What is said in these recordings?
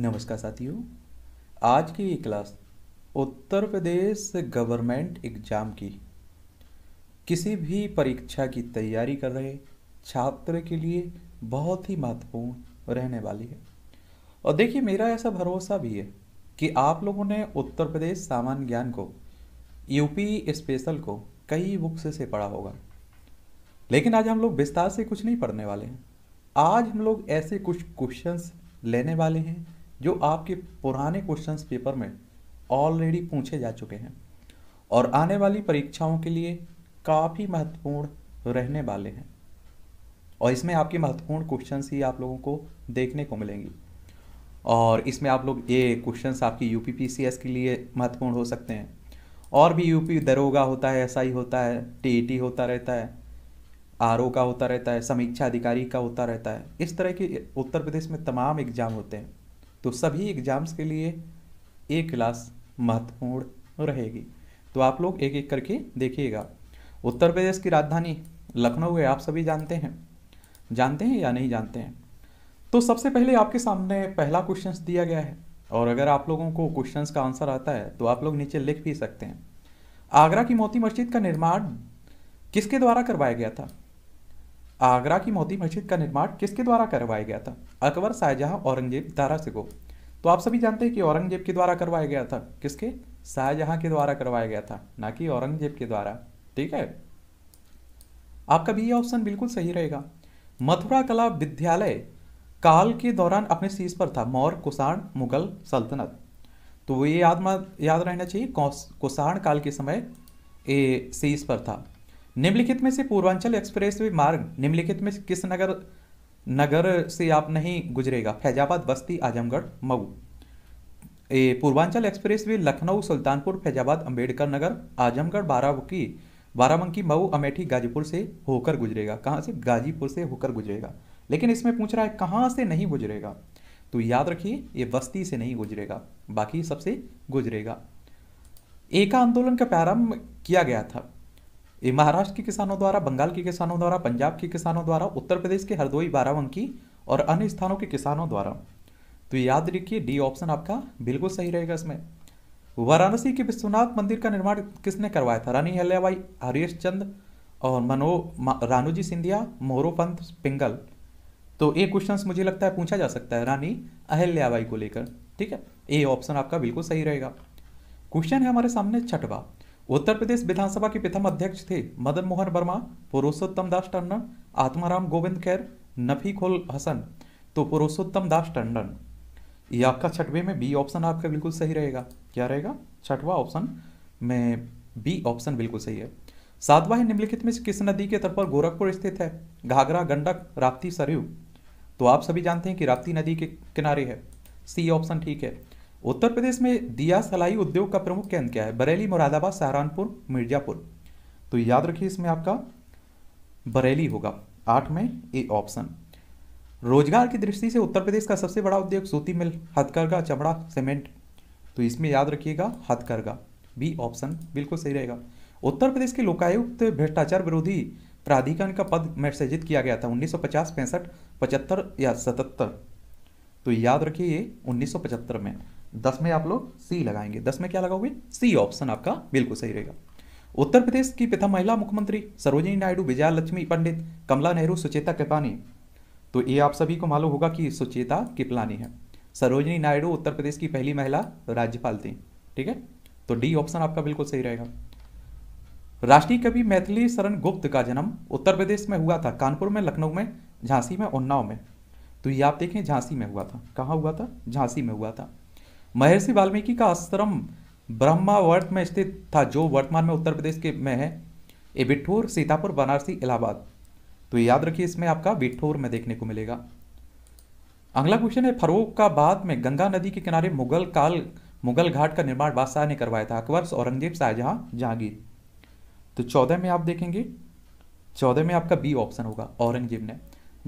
नमस्कार साथियों आज की ये class Uttar Pradesh government exam की किसी भी परीक्षा की तैयारी कर रहे छात्र के लिए बहुत ही महत्वपूर्ण रहने वाली है और देखिए मेरा ऐसा भरोसा भी है कि आप लोगों ने उत्तर प्रदेश सामान्य ज्ञान को यूपी स्पेशल को कई बुक्स से पढ़ा होगा लेकिन आज हम लोग विस्तार से कुछ नहीं पढ़ने वाले हैं आज हम लोग ऐसे कुछ क्वेश्चंस लेने वाले हैं जो आपके पुराने क्वेश्चंस पेपर में ऑलरेडी पूछे जा चुके हैं और आने वाली परीक्षाओं के लिए काफ़ी महत्वपूर्ण रहने वाले हैं और इसमें आपके महत्वपूर्ण क्वेश्चन ही आप लोगों को देखने को मिलेंगी और इसमें आप लोग ये क्वेश्चन आपकी यू पी के लिए महत्वपूर्ण हो सकते हैं और भी यूपी दरोगा होता है एसआई होता है टी e होता रहता है आर का होता रहता है समीक्षा अधिकारी का होता रहता है इस तरह के उत्तर प्रदेश में तमाम एग्जाम होते हैं तो सभी एग्ज़ाम्स के लिए ये क्लास महत्वपूर्ण रहेगी तो आप लोग एक एक करके देखिएगा उत्तर प्रदेश की राजधानी लखनऊ है आप सभी जानते हैं जानते हैं या नहीं जानते हैं तो सबसे पहले आपके सामने पहला क्वेश्चन दिया गया है और अगर आप लोगों को क्वेश्चन का आंसर आता है तो आप लोग नीचे लिख भी सकते हैं आगरा की मोती मस्जिद का निर्माण किसके द्वारा करवाया गया था आगरा की मोती मस्जिद का निर्माण किसके द्वारा करवाया गया था अकबर शाहजहां औरंगजेब दारा से को तो आप सभी जानते हैं कि औरंगजेब के द्वारा करवाया गया था किसके शाहजहां के द्वारा करवाया गया था ना कि औरंगजेब के द्वारा ठीक है आपका भी ये ऑप्शन बिल्कुल सही रहेगा मथुरा कला विद्यालय काल के दौरान अपने शीर्ष पर था मौर्य कुषाण मुगल सल्तनत तो ये याद याद रहना चाहिए कुषाण काल के समय ये शीर्ष पर था निम्नलिखित में से पूर्वांचल एक्सप्रेस वे मार्ग निम्नलिखित में किस नगर नगर से आप नहीं गुजरेगा फैजाबाद बस्ती आजमगढ़ मऊ पूर्वांचल एक्सप्रेस वे लखनऊ सुल्तानपुर फैजाबाद अंबेडकर नगर आजमगढ़ बाराबंकी बाराबंकी मऊ अमेठी गाजीपुर से होकर गुजरेगा कहाँ से गाजीपुर से होकर गुजरेगा लेकिन इसमें पूछ रहा है कहाँ से नहीं गुजरेगा तो याद रखिए ये बस्ती से नहीं गुजरेगा बाकी सबसे गुजरेगा एका आंदोलन का प्रारंभ किया गया था ये महाराष्ट्र के किसानों द्वारा बंगाल के किसानों द्वारा पंजाब के किसानों द्वारा उत्तर प्रदेश के हरदोई बाराबंकी और अन्य स्थानों के किसानों द्वारा तो याद रखिए डी ऑप्शन आपका बिल्कुल सही रहेगा इसमें वाराणसी के विश्वनाथ मंदिर का निर्माण किसने करवाया था रानी हल्याबाई हरीश चंद और मनो रानूजी सिंधिया मोहरोपंत पिंगल तो ये क्वेश्चंस मुझे लगता है पूछा जा सकता है रानी अहल्याबाई को लेकर ठीक है ए ऑप्शन आपका बिल्कुल सही रहेगा क्वेश्चन है हमारे सामने छठवा उत्तर प्रदेश विधानसभा के प्रथम अध्यक्ष थे मदन मोहन वर्मा पुरुषोत्तम दास टंडन आत्माराम गोविंद खैर नफी खोल हसन तो पुरुषोत्तम दास टंडन ये आपका छठवें में बी ऑप्शन आपका बिल्कुल सही रहेगा क्या रहेगा छठवा ऑप्शन में बी ऑप्शन बिल्कुल सही है सातवा निम्नलिखित में किस नदी के तट पर गोरखपुर स्थित है घाघरा गंडक राप्ती सरयू तो आप सभी जानते हैं कि राप्ती नदी के किनारे है सी ऑप्शन ठीक है उत्तर प्रदेश में दिया सलाई उद्योग का प्रमुख केंद्र क्या है बरेली मुरादाबाद सहारनपुर मिर्जापुर तो याद रखिए इसमें आपका बरेली होगा आठ में ए ऑप्शन रोजगार की दृष्टि से उत्तर प्रदेश का सबसे बड़ा उद्योग सूती मिल हथकरघा चमड़ा सीमेंट तो इसमें याद रखिएगा हथकरघा बी ऑप्शन बिल्कुल सही रहेगा उत्तर प्रदेश के लोकायुक्त भ्रष्टाचार विरोधी प्राधिकरण का पद में किया गया था 1950, पैंसठ पचहत्तर या सतहत्तर तो याद रखिए ये 1975 में दस में आप लोग सी लगाएंगे दस में क्या लगाओगे सी ऑप्शन आपका बिल्कुल सही रहेगा उत्तर प्रदेश की प्रथम महिला मुख्यमंत्री सरोजिनी नायडू विजया लक्ष्मी पंडित कमला नेहरू सुचेता कृपानी तो ये आप सभी को मालूम होगा कि सुचेता कृपलानी है सरोजिनी नायडू उत्तर प्रदेश की पहली महिला राज्यपाल थी ठीक है तो डी ऑप्शन आपका बिल्कुल सही रहेगा राष्ट्रीय कवि मैथिली शरण गुप्त का जन्म उत्तर प्रदेश में हुआ था कानपुर में लखनऊ में झांसी में उन्नाव में तो ये आप देखें झांसी में हुआ था कहाँ हुआ था झांसी में हुआ था महर्षि वाल्मीकि का आश्रम ब्रह्मावर्त में स्थित था जो वर्तमान में उत्तर प्रदेश के में है ये बिठूर सीतापुर बनारसी इलाहाबाद तो याद रखिए इसमें आपका बिठूर में देखने को मिलेगा अगला क्वेश्चन है का बाद में गंगा नदी के किनारे मुगल काल मुगल घाट का निर्माण बादशाह ने करवाया था अकबर औरंगजेब शाहजहां जहांगीर तो चौदह में आप देखेंगे चौदह में आपका बी ऑप्शन होगा औरंगजेब ने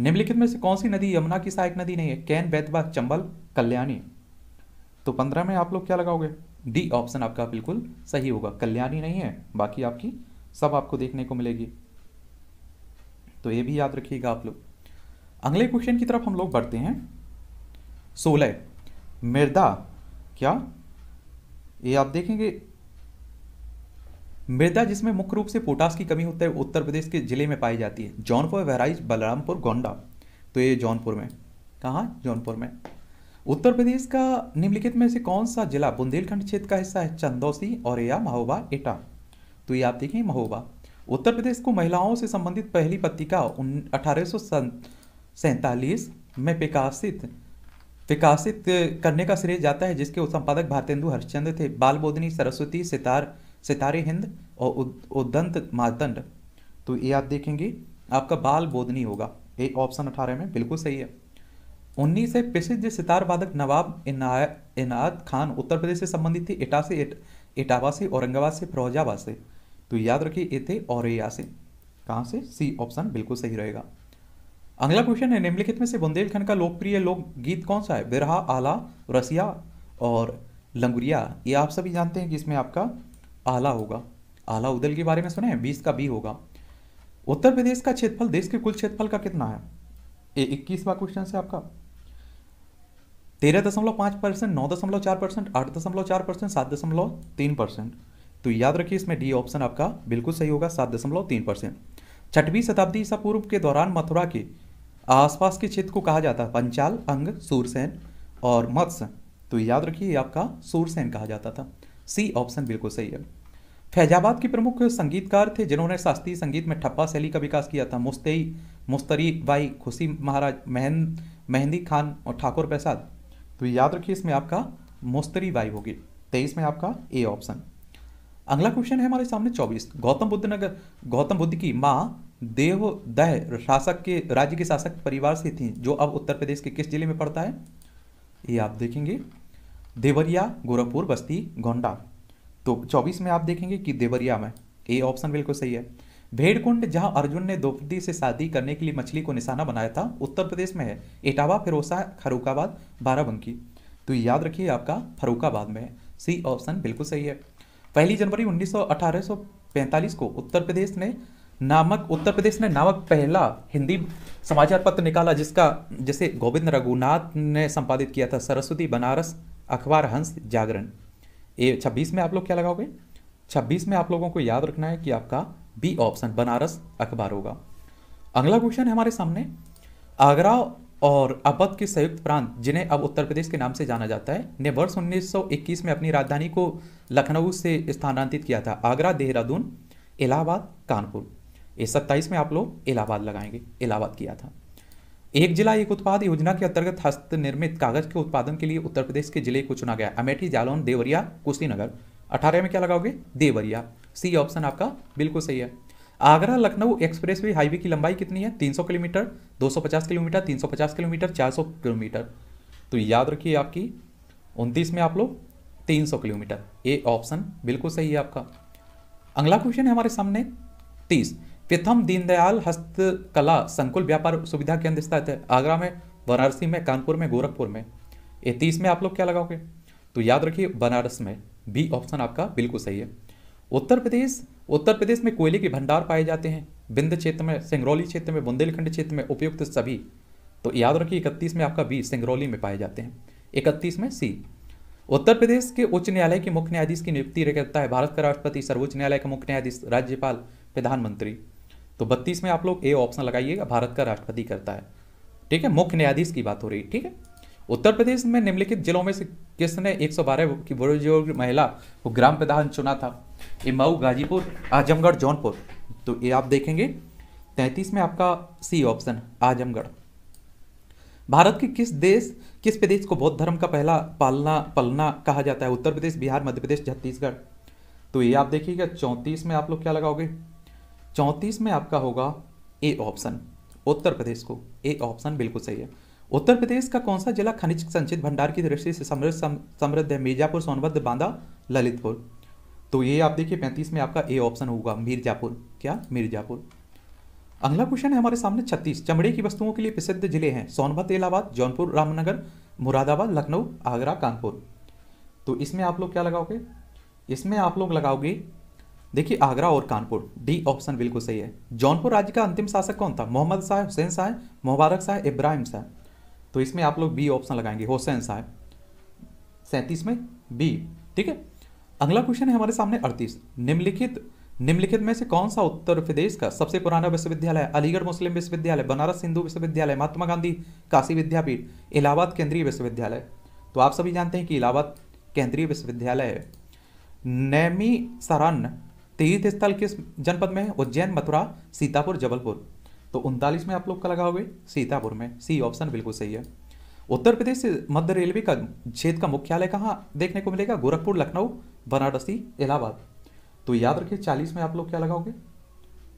निम्नलिखित में से कौन सी नदी यमुना की सहायक नदी नहीं है कैन बैतवा चंबल कल्याणी तो पंद्रह में आप लोग क्या लगाओगे डी ऑप्शन आपका बिल्कुल सही होगा कल्याणी नहीं है बाकी आपकी सब आपको देखने को मिलेगी तो ये भी याद रखिएगा आप लोग अगले क्वेश्चन की तरफ हम लोग बढ़ते हैं सोलह मृदा क्या ये आप देखेंगे मृदा जिसमें मुख्य रूप से पोटास की कमी होता है उत्तर प्रदेश के जिले में पाई जाती है जौनपुर बहराइच बलरामपुर गोंडा तो ये जौनपुर में कहा जौनपुर में उत्तर प्रदेश का निम्नलिखित में से कौन सा जिला बुंदेलखंड क्षेत्र का हिस्सा है चंदौसी और या महोबा एटा तो ये आप देखें महोबा उत्तर प्रदेश को महिलाओं से संबंधित पहली पत्रिका अठारह में प्रकाशित विकासित करने का श्रेय जाता है जिसके संपादक भारतेंदु हरिश्चंद्र थे बाल बोधनी सरस्वती सितार सितारे हिंद और उदंत मातंड तो ये आप देखेंगे आपका बाल बोधनी होगा ये ऑप्शन अठारह में बिल्कुल सही है उन्नीस है प्रसिद्ध सितार वादक नवाब इनायत खान उत्तर प्रदेश से संबंधित थे एटा से एट, एटावा से औरंगाबाद से फिरोजाबाद से तो याद रखिए ये थे औरैया से कहाँ से सी ऑप्शन बिल्कुल सही रहेगा अगला क्वेश्चन है निम्नलिखित में से बुंदेलखंड का लोकप्रिय लोकगीत कौन सा है बिरहा आला रसिया और लंगुरिया ये आप सभी जानते हैं कि इसमें आपका आला होगा आला उदल के बारे में सुने हैं बीस का बी होगा उत्तर प्रदेश का क्षेत्रफल देश के कुल क्षेत्रफल का कितना है ये इक्कीसवा क्वेश्चन से आपका तेरह दशमलव पाँच परसेंट नौ दशमलव चार परसेंट आठ दशमलव चार परसेंट सात दशमलव तीन परसेंट तो याद रखिए इसमें डी ऑप्शन आपका बिल्कुल सही होगा सात दशमलव तीन परसेंट छठवीं शताब्दी ईसा पूर्व के दौरान मथुरा के आसपास के क्षेत्र को कहा जाता है पंचाल अंग सूरसेन और मत्स्य तो याद रखिए आपका सूरसेन कहा जाता था सी ऑप्शन बिल्कुल सही है फैजाबाद के प्रमुख संगीतकार थे जिन्होंने शास्त्रीय संगीत में ठप्पा शैली का विकास किया था मुस्तई मुस्तरी बाई खुशी महाराज महन मेहंदी खान और ठाकुर प्रसाद तो याद रखिए इसमें आपका मोस्तरी बाई होगी तेईस में आपका ए ऑप्शन अगला क्वेश्चन है हमारे सामने चौबीस गौतम बुद्ध नगर गौतम बुद्ध की माँ देव दह शासक के राज्य के शासक परिवार से थी जो अब उत्तर प्रदेश के किस जिले में पड़ता है ये आप देखेंगे देवरिया गोरखपुर बस्ती गोंडा तो 24 में आप देखेंगे कि देवरिया में ए ऑप्शन बिल्कुल सही है भेड़कुंड जहां अर्जुन ने द्रौपदी से शादी करने के लिए मछली को निशाना बनाया था उत्तर प्रदेश में है इटावा फिरोसा फरुखाबाद बाराबंकी तो याद रखिए आपका फरुखाबाद में है सी ऑप्शन बिल्कुल सही है पहली जनवरी उन्नीस को उत्तर प्रदेश ने नामक उत्तर प्रदेश ने नामक पहला हिंदी समाचार पत्र निकाला जिसका जिसे गोविंद रघुनाथ ने संपादित किया था सरस्वती बनारस अखबार हंस जागरण ये 26 में आप लोग क्या लगाओगे 26 में आप लोगों को याद रखना है कि आपका बी ऑप्शन बनारस अखबार होगा अगला क्वेश्चन है हमारे सामने आगरा और अपत के संयुक्त प्रांत जिन्हें अब उत्तर प्रदेश के नाम से जाना जाता है ने वर्ष 1921 में अपनी राजधानी को लखनऊ से स्थानांतरित किया था आगरा देहरादून इलाहाबाद कानपुर ये सत्ताईस में आप लोग इलाहाबाद लगाएंगे इलाहाबाद किया था एक जिला एक उत्पाद योजना के अंतर्गत हस्तनिर्मित कागज के उत्पादन के लिए उत्तर प्रदेश के जिले को चुना गया अमेठी जालौन देवरिया कुशीनगर अठारह में क्या लगाओगे देवरिया सी ऑप्शन आपका बिल्कुल सही है Agra Lucknow expressway highway की लंबाई कितनी है 300 किलोमीटर 250 किलोमीटर 350 किलोमीटर 400 किलोमीटर तो याद रखिए आपकी 29 में आप लोग 300 किलोमीटर ए ऑप्शन बिल्कुल सही है आपका अगला क्वेश्चन है हमारे सामने 30 प्रथम दीनदयाल हस्तकला संकुल व्यापार सुविधा केंद्र स्थित है आगरा में वाराणसी में कानपुर में गोरखपुर में ए तीस में आप लोग क्या लगाओगे तो याद रखिए बनारस में बी ऑप्शन आपका बिल्कुल सही है उत्तर प्रदेश उत्तर प्रदेश में कोयले के भंडार पाए जाते हैं बिंद क्षेत्र में सिंगरौली क्षेत्र में बुंदेलखंड क्षेत्र में उपयुक्त सभी तो याद रखिए इकतीस में आपका बी सिंगरौली में पाए जाते हैं इकतीस में सी उत्तर प्रदेश के उच्च न्यायालय के मुख्य न्यायाधीश की नियुक्ति करता है भारत का राष्ट्रपति सर्वोच्च न्यायालय का मुख्य न्यायाधीश राज्यपाल प्रधानमंत्री तो बत्तीस में आप लोग ए ऑप्शन लगाइएगा भारत का राष्ट्रपति करता है ठीक है मुख्य न्यायाधीश की बात हो रही है ठीक है उत्तर प्रदेश में निम्नलिखित जिलों में से किसने 112 की बुजुर्ग महिला को ग्राम प्रधान चुना था इमाऊ गाजीपुर आजमगढ़ जौनपुर तो ये आप देखेंगे तैंतीस में आपका सी ऑप्शन आजमगढ़ भारत के किस देश किस प्रदेश को बौद्ध धर्म का पहला पालना पलना कहा जाता है उत्तर प्रदेश बिहार मध्य प्रदेश छत्तीसगढ़ तो ये आप देखिएगा चौंतीस में आप लोग क्या लगाओगे चौंतीस में आपका होगा ए ऑप्शन उत्तर प्रदेश को ए ऑप्शन बिल्कुल सही है उत्तर प्रदेश का कौन सा जिला खनिज संचित भंडार की दृष्टि से समृद्ध समृद्ध है मिर्जापुर सोनभद्र बांदा ललितपुर तो ये आप देखिए पैंतीस में आपका ए ऑप्शन होगा मिर्जापुर क्या मिर्जापुर अगला क्वेश्चन है हमारे सामने छत्तीस चमड़े की वस्तुओं के लिए प्रसिद्ध जिले हैं सोनभद्र इलाहाबाद जौनपुर रामनगर मुरादाबाद लखनऊ आगरा कानपुर तो इसमें आप लोग क्या लगाओगे इसमें आप लोग लगाओगे देखिए आगरा और कानपुर डी ऑप्शन बिल्कुल सही है जौनपुर राज्य का अंतिम शासक कौन था मोहम्मद शाह हुसैन शाह मुबारक शाह इब्राहिम शाह तो इसमें आप लोग बी ऑप्शन लगाएंगे हुसैन साहब सैंतीस में बी ठीक है अगला क्वेश्चन है हमारे सामने अड़तीस निम्नलिखित निम्नलिखित में से कौन सा उत्तर प्रदेश का सबसे पुराना विश्वविद्यालय अलीगढ़ मुस्लिम विश्वविद्यालय बनारस हिंदू विश्वविद्यालय महात्मा गांधी काशी विद्यापीठ इलाहाबाद केंद्रीय विश्वविद्यालय तो आप सभी जानते हैं कि इलाहाबाद केंद्रीय विश्वविद्यालय नैमी सरन तीर्थ स्थल किस जनपद में है उज्जैन मथुरा सीतापुर जबलपुर तो उनतालीस में आप लोग का लगाओगे सीतापुर में सी ऑप्शन बिल्कुल सही है उत्तर प्रदेश मध्य रेलवे का क्षेत्र का मुख्यालय कहाँ देखने को मिलेगा गोरखपुर लखनऊ बनारसी इलाहाबाद तो याद रखिए चालीस में आप लोग क्या लगाओगे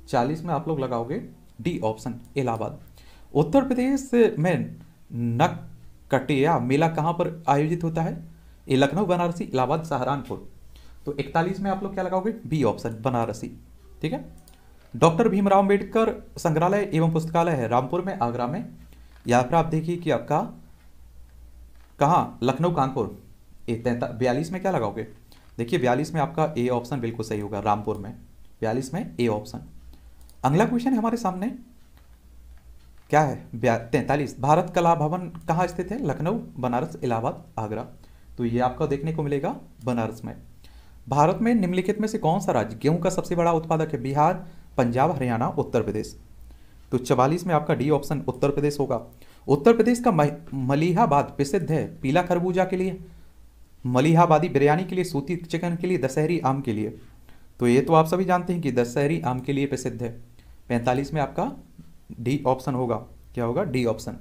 चालीस में आप लोग लगाओगे डी ऑप्शन इलाहाबाद उत्तर प्रदेश में नकटिया मेला कहाँ पर आयोजित होता है ये लखनऊ बनारसी इलाहाबाद सहारनपुर तो इकतालीस में आप लोग क्या लगाओगे बी ऑप्शन बनारसी ठीक है डॉक्टर भीमराव अम्बेडकर संग्रहालय एवं पुस्तकालय है रामपुर में आगरा में यहाँ पर आप देखिए कि आपका कहाँ लखनऊ कानपुर ए तैंता बयालीस में क्या लगाओगे देखिए बयालीस में आपका ए ऑप्शन बिल्कुल सही होगा रामपुर में बयालीस में ए ऑप्शन अगला क्वेश्चन है हमारे सामने क्या है तैंतालीस भारत कला भवन कहाँ स्थित है लखनऊ बनारस इलाहाबाद आगरा तो ये आपका देखने को मिलेगा बनारस में भारत में निम्नलिखित में से कौन सा राज्य गेहूं का सबसे बड़ा उत्पादक है बिहार पंजाब हरियाणा उत्तर प्रदेश तो चवालीस में आपका डी ऑप्शन उत्तर प्रदेश होगा उत्तर प्रदेश का मलिहाबाद प्रसिद्ध है पीला खरबूजा के लिए मलिहाबादी बिरयानी के लिए सूती चिकन के लिए दशहरी आम के लिए तो ये तो आप सभी जानते हैं कि दशहरी आम के लिए प्रसिद्ध है पैंतालीस में आपका डी ऑप्शन होगा क्या होगा डी ऑप्शन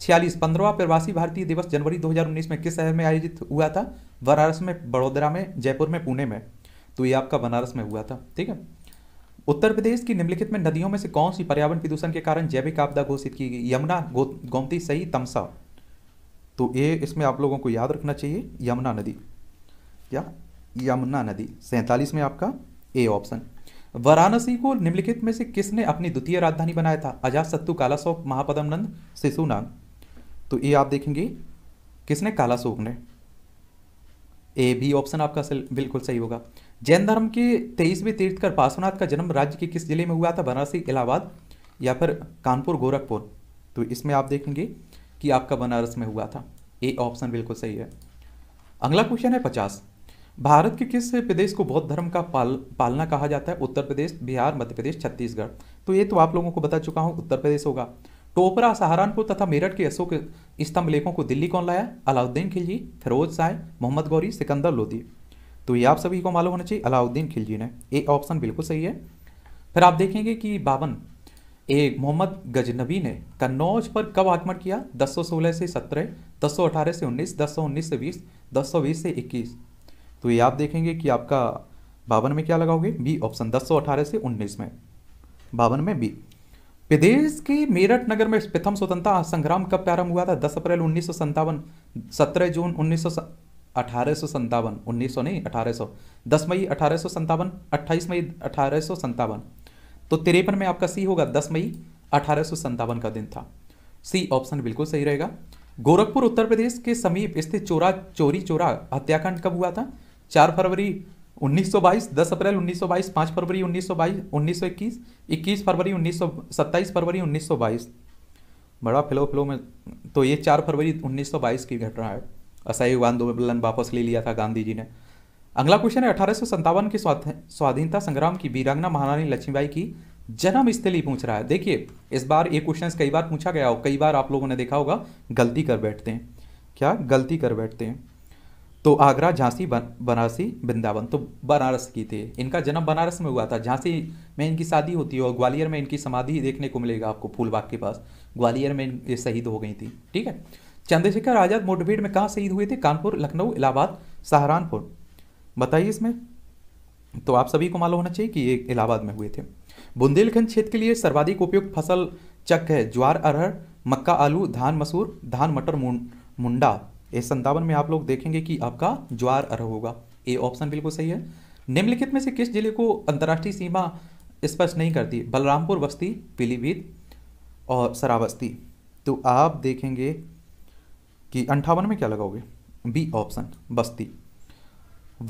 छियालीस पंद्रहवा प्रवासी भारतीय दिवस जनवरी 2019 में किस शहर में आयोजित हुआ था बनारस में बड़ोदरा में जयपुर में पुणे में तो ये आपका बनारस में हुआ था ठीक है उत्तर प्रदेश की निम्नलिखित में नदियों में से कौन सी पर्यावरण प्रदूषण के कारण जैविक आपदा घोषित की गई यमुना गोमती सही तमसा तो ये इसमें आप लोगों को याद रखना चाहिए यमुना नदी या यमुना नदी सैंतालीस में आपका ए ऑप्शन वाराणसी को निम्नलिखित में से किसने अपनी द्वितीय राजधानी बनाया था अजात सत्तू कालाशोक नंद शिशुनाग तो ये आप देखेंगे किसने कालाशोक ने ए भी ऑप्शन आपका बिल्कुल सही होगा जैन धर्म के तेईसवें तीर्थकर पार्श्वनाथ का जन्म राज्य के किस जिले में हुआ था बनारसी इलाहाबाद या फिर कानपुर गोरखपुर तो इसमें आप देखेंगे कि आपका बनारस में हुआ था ए ऑप्शन बिल्कुल सही है अगला क्वेश्चन है पचास भारत के किस प्रदेश को बौद्ध धर्म का पाल पालना कहा जाता है उत्तर प्रदेश बिहार मध्य प्रदेश छत्तीसगढ़ तो ये तो आप लोगों को बता चुका हूँ उत्तर प्रदेश होगा टोपरा सहारनपुर तथा मेरठ के अशोक स्तंभ लेखों को दिल्ली कौन लाया अलाउद्दीन खिलजी फिरोज साय मोहम्मद गौरी सिकंदर लोधी तो ये आप सभी को मालूम होना चाहिए अलाउद्दीन खिलजी ने ए ऑप्शन बिल्कुल सही है फिर आप देखेंगे कि बाबन ए मोहम्मद गजनबी ने कन्नौज पर कब आक्रमण किया 1016 से 17, 1018 से 19, 1019 से 20, 1020 से 21 तो ये आप देखेंगे कि आपका बावन में क्या लगाओगे बी ऑप्शन 1018 से 19 में बावन में बी प्रदेश के मेरठ नगर में प्रथम स्वतंत्रता संग्राम कब प्रारंभ हुआ था 10 अप्रैल उन्नीस सौ सत्रह जून उन्नीस अठारह सौ संतावन उन्नीस सौ नहीं अठारह सौ दस मई अठारह सौ संतावन अट्ठाईस मई अठारह सौ संतावन तो तिरपन में आपका सी होगा दस मई अठारह का दिन था सी ऑप्शन बिल्कुल सही रहेगा गोरखपुर उत्तर प्रदेश के समीप स्थित चोरा चोरी चोरा हत्याकांड कब हुआ था चार फरवरी 1922, 10 अप्रैल 1922, 5 फरवरी 1922, 1921, 21 फरवरी 1927 फरवरी 1922 बड़ा फिलो फिलो में तो ये चार फरवरी 1922 की घटना है असहयोग आंदोलन वापस ले लिया था गांधी जी ने अगला क्वेश्चन है अठारह सौ सत्तावन की स्वाधीनता संग्राम की वीरांगना महारानी लक्ष्मीबाई की जन्म स्थली पूछ रहा है देखिए इस बार ये क्वेश्चन कई बार पूछा गया और कई बार आप लोगों ने देखा होगा गलती कर बैठते हैं क्या गलती कर बैठते हैं तो आगरा झांसी बनारसी वृंदावन तो बनारस की थे इनका जन्म बनारस में हुआ था झांसी में इनकी शादी होती है और ग्वालियर में इनकी समाधि देखने को मिलेगा आपको फूलबाग के पास ग्वालियर में ये शहीद हो गई थी ठीक है चंद्रशेखर आजाद मुठभेड़ में कहाँ शहीद हुए थे कानपुर लखनऊ इलाहाबाद सहारनपुर बताइए इसमें तो आप सभी को मालूम होना चाहिए कि ये इलाहाबाद में हुए थे बुंदेलखंड क्षेत्र के लिए सर्वाधिक उपयुक्त फसल चक है ज्वार अरहर मक्का आलू धान मसूर धान मटर मुंडा ये संतावन में आप लोग देखेंगे कि आपका ज्वार अरहर होगा ये ऑप्शन बिल्कुल सही है निम्नलिखित में से किस जिले को अंतर्राष्ट्रीय सीमा स्पर्श नहीं करती बलरामपुर बस्ती पीलीभीत और सरावस्ती तो आप देखेंगे कि अंठावन में क्या लगाओगे बी ऑप्शन बस्ती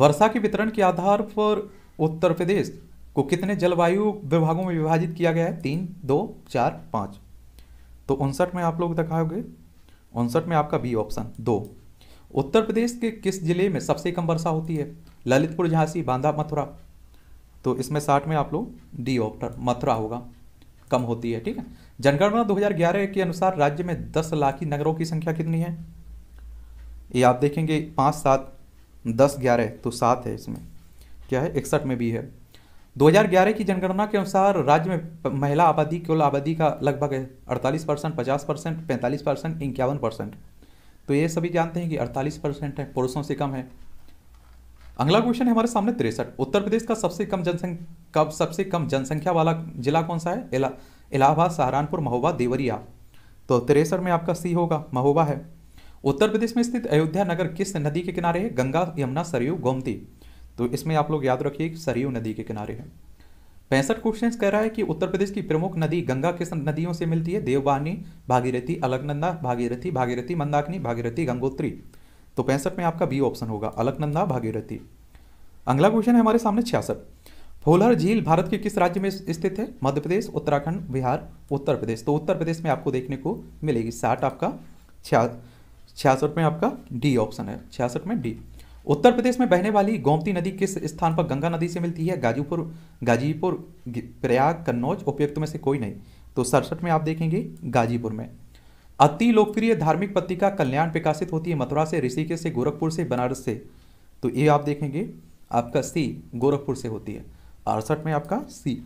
वर्षा के वितरण के आधार पर उत्तर प्रदेश को कितने जलवायु विभागों में विभाजित किया गया है तीन दो चार पाँच तो उनसठ में आप लोग दिखाओगे उनसठ में आपका बी ऑप्शन दो उत्तर प्रदेश के किस जिले में सबसे कम वर्षा होती है ललितपुर झांसी बांदा मथुरा तो इसमें साठ में आप लोग डी ऑप्टर मथुरा होगा कम होती है ठीक है जनगणना 2011 के अनुसार राज्य में 10 लाखी नगरों की संख्या कितनी है ये आप देखेंगे पाँच सात दस ग्यारह तो सात है इसमें क्या है इकसठ में भी है 2011 की जनगणना के अनुसार राज्य में महिला आबादी कुल आबादी का लगभग है अड़तालीस परसेंट पचास परसेंट पैंतालीस परसेंट इक्यावन परसेंट तो ये सभी जानते हैं कि अड़तालीस परसेंट है पुरुषों से कम है अगला क्वेश्चन है हमारे सामने तिरसठ उत्तर प्रदेश का सबसे कम जनसंख्या सबसे कम जनसंख्या वाला जिला कौन सा है इलाहाबाद सहारनपुर महोबा देवरिया तो तिरेसर में आपका सी होगा महोबा है उत्तर प्रदेश में स्थित अयोध्या नगर किस नदी के किनारे है गंगा यमुना सरयू गोमती तो इसमें आप लोग याद रखिए सरयू नदी के किनारे है पैंसठ क्वेश्चन कह रहा है कि उत्तर प्रदेश की प्रमुख नदी गंगा किस नदियों से मिलती है देववानी भागीरथी अलगनंदा भागीरथी भागीरथी मंदाकिनी भागीरथी गंगोत्री तो पैंसठ में आपका बी ऑप्शन होगा अलकनंदा भागीरथी अगला क्वेश्चन है हमारे सामने छियासठ फोलहर झील भारत के किस राज्य में स्थित है मध्य प्रदेश उत्तराखंड बिहार उत्तर प्रदेश तो उत्तर प्रदेश में आपको देखने को मिलेगी साठ आपका छियासठ में आपका डी ऑप्शन है छियासठ में डी उत्तर प्रदेश में बहने वाली गोमती नदी किस स्थान पर गंगा नदी से मिलती है गाजीपुर गाजीपुर प्रयाग कन्नौज उपयुक्त में से कोई नहीं तो सड़सठ में आप देखेंगे गाजीपुर में अति लोकप्रिय धार्मिक पत्रिका कल्याण प्रकाशित होती है मथुरा से ऋषिकेश से गोरखपुर से बनारस से तो ये आप देखेंगे आपका सी गोरखपुर से होती है अड़सठ में आपका सी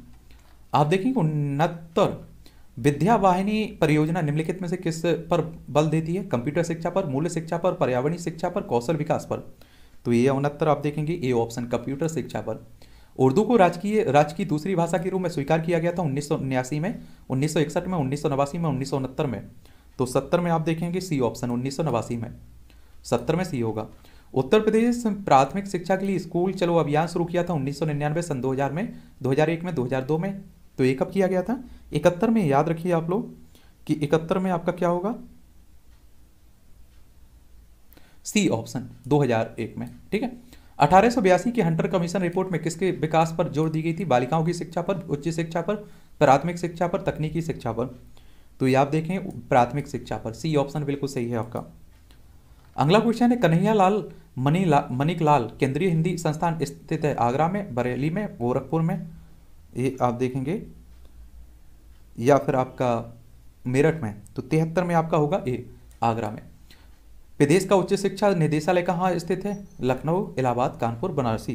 आप देखेंगे उनहत्तर विद्या वाहिनी परियोजना निम्नलिखित में से किस पर बल देती है कंप्यूटर शिक्षा पर मूल्य शिक्षा पर पर्यावरणीय शिक्षा पर कौशल विकास पर तो ये उनहत्तर आप देखेंगे ए ऑप्शन कंप्यूटर शिक्षा पर उर्दू को राजकीय राज्य की दूसरी भाषा के रूप में स्वीकार किया गया था उन्नीस में उन्नीस में उन्नीस में उन्नीस में तो सत्तर में आप देखेंगे सी ऑप्शन उन्नीस में सत्तर में सी होगा उत्तर प्रदेश प्राथमिक शिक्षा के लिए स्कूल चलो अभियान शुरू किया था उन्नीस सौ निन्यानवे सन 2000 में 2001 में 2002 में तो ये कब किया गया था इकहत्तर में याद रखिए आप लोग कि इकहत्तर में आपका क्या होगा सी ऑप्शन 2001 में ठीक है अठारह की हंटर कमीशन रिपोर्ट में किसके विकास पर जोर दी गई थी बालिकाओं की शिक्षा पर उच्च शिक्षा पर प्राथमिक शिक्षा पर तकनीकी शिक्षा पर तो ये आप देखें प्राथमिक शिक्षा पर सी ऑप्शन बिल्कुल सही है आपका अगला क्वेश्चन है कन्हैया लाल मनी ला, मनिक लाल केंद्रीय हिंदी संस्थान स्थित है आगरा में बरेली में गोरखपुर में ये आप देखेंगे या फिर आपका मेरठ में तो तिहत्तर में आपका होगा ये आगरा में प्रदेश का उच्च शिक्षा निदेशालय कहाँ स्थित है लखनऊ इलाहाबाद कानपुर बनारसी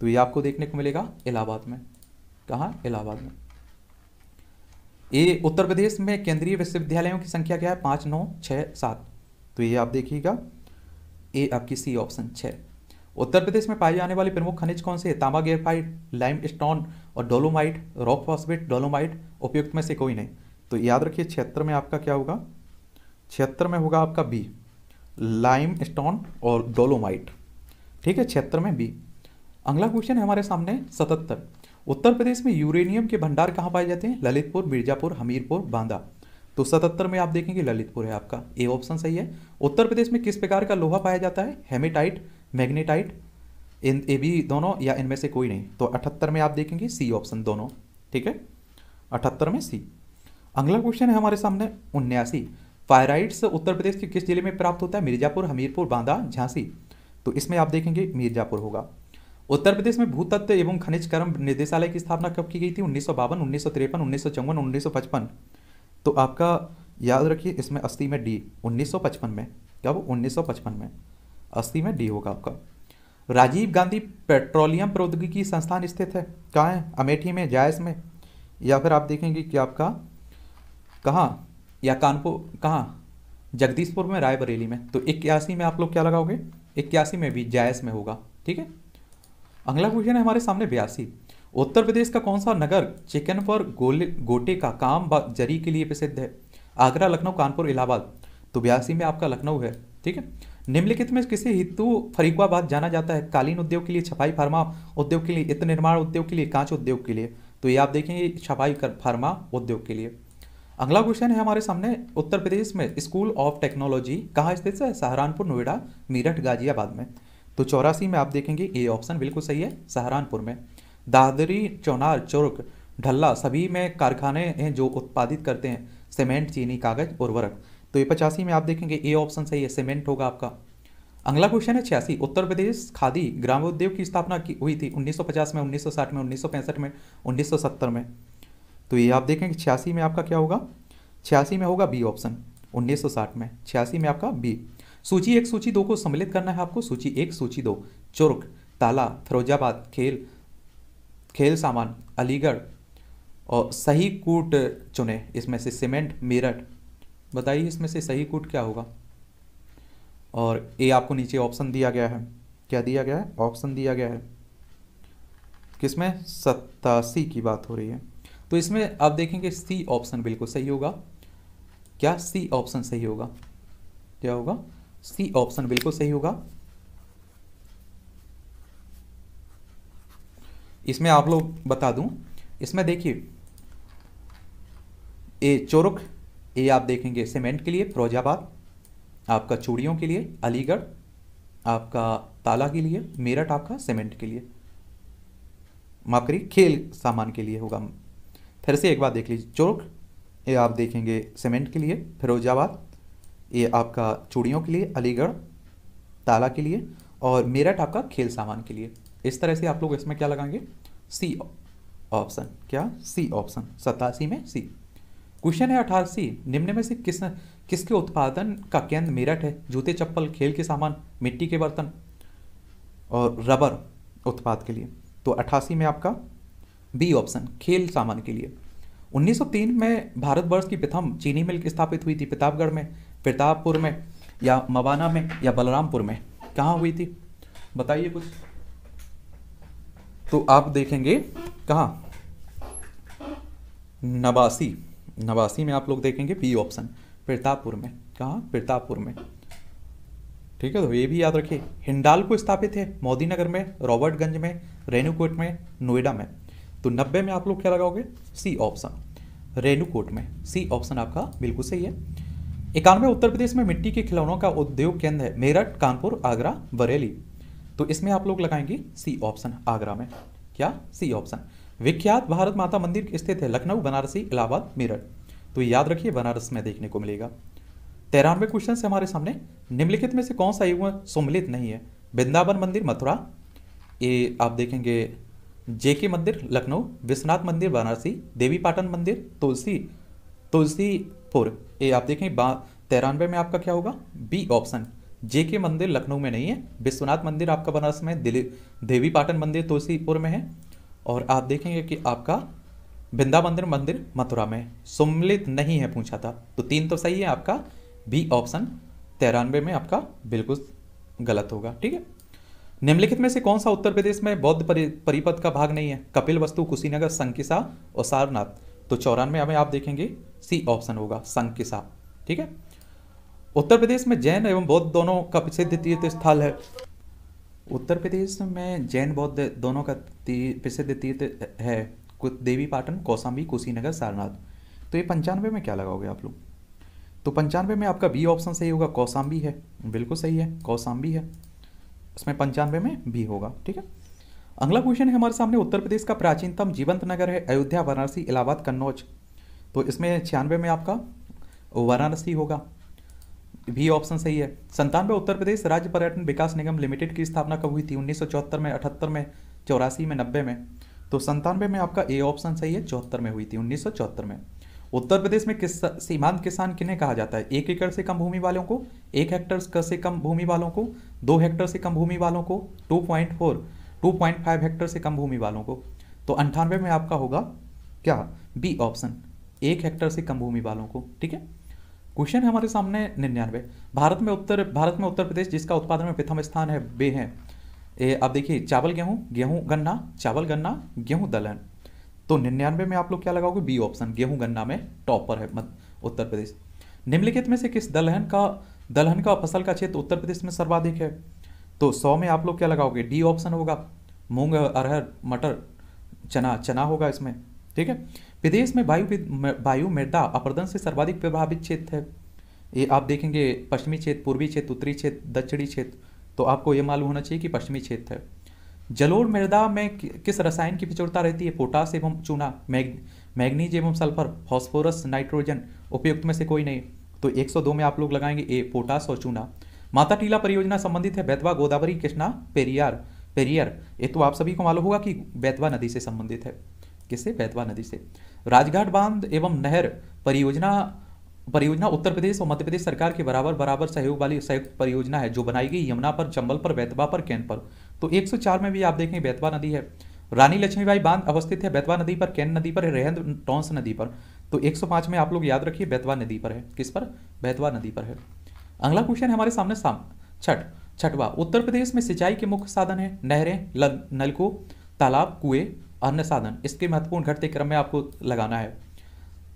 तो ये आपको देखने को मिलेगा इलाहाबाद में कहाँ इलाहाबाद में ये उत्तर प्रदेश में केंद्रीय विश्वविद्यालयों की संख्या क्या है पाँच नौ छः सात तो ये आप देखिएगा ए आपकी सी ऑप्शन छः उत्तर प्रदेश में पाए जाने वाले प्रमुख खनिज कौन से हैं तांबा गेरफाइट लाइम स्टोन और डोलोमाइट रॉक फॉस्फेट डोलोमाइट उपयुक्त में से कोई नहीं तो याद रखिए क्षेत्र में आपका क्या होगा क्षेत्र में होगा आपका बी लाइम स्टोन और डोलोमाइट ठीक है क्षेत्र में बी अगला क्वेश्चन है हमारे सामने सतहत्तर उत्तर प्रदेश में यूरेनियम के भंडार कहाँ पाए जाते हैं ललितपुर मिर्जापुर हमीरपुर बांदा तो सतहत्तर में आप देखेंगे ललितपुर है आपका ए ऑप्शन सही है उत्तर प्रदेश में किस प्रकार का लोहा पाया जाता है हेमेटाइट मैग्नेटाइट इन ए बी दोनों या इनमें से कोई नहीं तो अठहत्तर में आप देखेंगे सी ऑप्शन दोनों ठीक है अठहत्तर में सी अगला क्वेश्चन है हमारे सामने उन्यासी फायराइड्स उत्तर प्रदेश के किस जिले में प्राप्त होता है मिर्जापुर हमीरपुर बांदा झांसी तो इसमें आप देखेंगे मिर्जापुर होगा उत्तर प्रदेश में भूतत्व एवं खनिज कर्म निदेशालय की स्थापना कब की गई थी उन्नीस सौ बावन उन्नीस सौ तिरपन उन्नीस सौ चौवन उन्नीस सौ पचपन तो आपका याद रखिए इसमें अस्सी में डी 1955 में क्या वो 1955 में अस्सी में डी होगा आपका राजीव गांधी पेट्रोलियम प्रौद्योगिकी संस्थान स्थित है कहाँ है अमेठी में जायस में या फिर आप देखेंगे कि आपका कहाँ या कानपुर कहाँ जगदीशपुर में रायबरेली में तो इक्यासी में आप लोग क्या लगाओगे इक्यासी में भी जायस में होगा ठीक है अगला क्वेश्चन है हमारे सामने बयासी उत्तर प्रदेश का कौन सा नगर चिकन फॉर गोले गोटे का काम जरी के लिए प्रसिद्ध है आगरा लखनऊ कानपुर इलाहाबाद तो बयासी में आपका लखनऊ है ठीक है निम्नलिखित में किसी हेतु फरीकाबाद जाना जाता है कालीन उद्योग के लिए छपाई फार्मा उद्योग के लिए इत निर्माण उद्योग के लिए कांच उद्योग के लिए तो ये आप देखेंगे छपाई फार्मा उद्योग के लिए अगला क्वेश्चन है हमारे सामने उत्तर प्रदेश में स्कूल ऑफ टेक्नोलॉजी कहाँ स्थित है सहारनपुर नोएडा मीरठ गाजियाबाद में तो चौरासी में आप देखेंगे ये ऑप्शन बिल्कुल सही है सहारनपुर में दादरी चौनार चुर्क ढल्ला सभी में कारखाने हैं जो उत्पादित करते हैं सीमेंट चीनी कागज उर्वरक तो ये पचासी में आप देखेंगे ए ऑप्शन सही है सीमेंट होगा आपका अगला क्वेश्चन है छियासी उत्तर प्रदेश खादी उद्योग की स्थापना की हुई थी 1950 में 1960 में 1965 में 1970 में तो ये आप देखेंगे छियासी में आपका क्या होगा छियासी में होगा बी ऑप्शन 1960 में छियासी में आपका बी सूची एक सूची दो को सम्मिलित करना है आपको सूची एक सूची दो चुर्क ताला फिरोजाबाद खेल खेल सामान अलीगढ़ और सही कूट चुने इसमें से सीमेंट मेरठ बताइए इसमें से सही कूट क्या होगा और ये आपको नीचे ऑप्शन दिया गया है क्या दिया गया है ऑप्शन दिया गया है किसमें सत्तासी की बात हो रही है तो इसमें आप देखेंगे सी ऑप्शन बिल्कुल सही होगा क्या सी ऑप्शन सही होगा क्या होगा सी ऑप्शन बिल्कुल सही होगा इसमें आप लोग बता दूं इसमें देखिए ए चोरुक ए आप देखेंगे सीमेंट के लिए फिरोजाबाद आपका चूड़ियों के लिए अलीगढ़ आपका ताला के लिए मेरठ आपका सीमेंट के लिए माफ करिए खेल सामान के लिए होगा फिर से एक बार देख लीजिए चोरुक ये आप देखेंगे सीमेंट के लिए फिरोजाबाद ये आपका चूड़ियों के लिए अलीगढ़ ताला के लिए और मेरठ आपका खेल सामान के लिए इस तरह से आप लोग इसमें क्या लगाएंगे सी ऑप्शन क्या सी ऑप्शन सतासी में सी क्वेश्चन है अठासी निम्न में से किस किसके उत्पादन का केंद्र मेरठ है जूते चप्पल खेल के सामान मिट्टी के बर्तन और रबर उत्पाद के लिए तो अठासी में आपका बी ऑप्शन खेल सामान के लिए 1903 में भारतवर्ष की प्रथम चीनी मिल स्थापित हुई थी प्रतापगढ़ में प्रतापपुर में या मवाना में या बलरामपुर में कहाँ हुई थी बताइए कुछ तो आप देखेंगे कहा नवासी नवासी में आप लोग देखेंगे बी ऑप्शन प्रतापपुर में कहा प्रतापुर में ठीक है तो ये भी याद रखिए को स्थापित है मोदी नगर में रॉबर्टगंज में रेणुकोट में नोएडा में तो नब्बे में आप लोग क्या लगाओगे सी ऑप्शन रेणुकोट में सी ऑप्शन आपका बिल्कुल सही है इक्यानवे उत्तर प्रदेश में मिट्टी के खिलौनों का उद्योग केंद्र है मेरठ कानपुर आगरा बरेली तो इसमें आप लोग लगाएंगे सी ऑप्शन आगरा में क्या सी ऑप्शन विख्यात भारत माता मंदिर स्थित है लखनऊ बनारसी इलाहाबाद मेरठ तो याद रखिए बनारस में देखने को मिलेगा तेरानवे क्वेश्चन से हमारे सामने निम्नलिखित में से कौन सा युग सुमिलित नहीं है वृंदावन मंदिर मथुरा ये आप देखेंगे जेके मंदिर लखनऊ विश्वनाथ मंदिर वाराणसी देवी पाटन मंदिर तुलसी तुलसीपुर ये आप देखेंगे तेरानवे में आपका क्या होगा बी ऑप्शन जे के मंदिर लखनऊ में नहीं है विश्वनाथ मंदिर आपका बनारस में दिल्ली देवी पाटन मंदिर तुलसीपुर में है और आप देखेंगे कि आपका बिंदा मंदिर मंदिर मथुरा में सुमिलित नहीं है पूछा था तो तीन तो सही है आपका बी ऑप्शन तिरानवे में आपका बिल्कुल गलत होगा ठीक है निम्नलिखित में से कौन सा उत्तर प्रदेश में बौद्ध परिपथ का भाग नहीं है कपिल वस्तु कुशीनगर संकिसा और सारनाथ तो चौरानवे में आप देखेंगे सी ऑप्शन होगा संकिसा ठीक है उत्तर प्रदेश में जैन एवं बौद्ध दोनों का प्रसिद्ध तीर्थ स्थल है उत्तर प्रदेश में जैन बौद्ध दोनों का प्रसिद्ध तीर्थ है देवी पाटन कौसाम्बी कुशीनगर सारनाथ तो ये पंचानवे में क्या लगाओगे आप लोग तो पंचानवे में आपका बी ऑप्शन सही होगा कौसाम्बी है बिल्कुल सही है कौसाम्बी है इसमें पंचानवे में भी होगा ठीक है अगला क्वेश्चन है हमारे सामने उत्तर प्रदेश का प्राचीनतम जीवंत नगर है अयोध्या वाराणसी इलाहाबाद कन्नौज तो इसमें छियानवे में आपका वाराणसी होगा भी ऑप्शन सही है संतानवे उत्तर प्रदेश राज्य पर्यटन विकास निगम लिमिटेड की स्थापना कब हुई थी उन्नीस में अठहत्तर में चौरासी में नब्बे में तो संतानवे में आपका ए ऑप्शन सही है चौहत्तर में हुई थी उन्नीस में उत्तर प्रदेश में किस सीमांत किसान किन्हें कहा जाता है एक एकड़ से कम भूमि वालों को एक हेक्टर से कम भूमि वालों को दो हेक्टर से कम भूमि वालों को two point four two five hectare से कम भूमि वालों को तो अंठानवे में आपका होगा क्या बी ऑप्शन एक हेक्टर से कम भूमि वालों को ठीक है क्वेश्चन है हमारे सामने निन्यानवे भारत में उत्तर भारत में उत्तर प्रदेश जिसका उत्पादन में प्रथम स्थान है बे है ए, अब देखिए चावल गेहूं गेहूं गन्ना चावल गन्ना गेहूं दलहन तो निन्यानवे में आप लोग क्या लगाओगे बी ऑप्शन गेहूं गन्ना में टॉपर है मत, उत्तर प्रदेश निम्नलिखित में से किस दलहन का दलहन का फसल का क्षेत्र उत्तर प्रदेश में सर्वाधिक है तो सौ में आप लोग क्या लगाओगे डी ऑप्शन होगा मूंग अरहर मटर चना चना होगा इसमें ठीक है विदेश में वायु वायु मृदा अपर्दन से सर्वाधिक प्रभावित क्षेत्र है ये आप देखेंगे पश्चिमी क्षेत्र पूर्वी क्षेत्र उत्तरी क्षेत्र दक्षिणी क्षेत्र तो आपको ये मालूम होना चाहिए कि पश्चिमी क्षेत्र है जलोढ़ मृदा में किस रसायन की प्रचुरता रहती है पोटास एवं चूना मैग मैग्नीज एवं सल्फर फॉस्फोरस नाइट्रोजन उपयुक्त में से कोई नहीं तो 102 में आप लोग लगाएंगे ए पोटास और चूना माता टीला परियोजना संबंधित है बैतवा गोदावरी कृष्णा पेरियार पेरियर ये तो आप सभी को मालूम होगा कि बैतवा नदी से संबंधित है किससे बैतवा नदी से राजघाट बांध एवं नहर परियोजना परियोजना उत्तर प्रदेश और मध्य प्रदेश सरकार के बराबर बराबर सहयोग वाली संयुक्त परियोजना है जो बनाई गई यमुना पर चंबल पर बैतवा पर कैन पर तो 104 में भी आप देखें बैतवा नदी है रानी लक्ष्मीबाई बांध अवस्थित है बैतवा नदी पर कैन नदी पर है रेहंद टोंस नदी पर तो 105 में आप लोग याद रखिए बैतवा नदी पर है किस पर बैतवा नदी पर है अगला क्वेश्चन हमारे सामने साम छठ छठवा उत्तर प्रदेश में सिंचाई के मुख्य साधन है नहरें नलकूप तालाब कुएं अन्य साधन इसके महत्वपूर्ण घटते क्रम में आपको लगाना है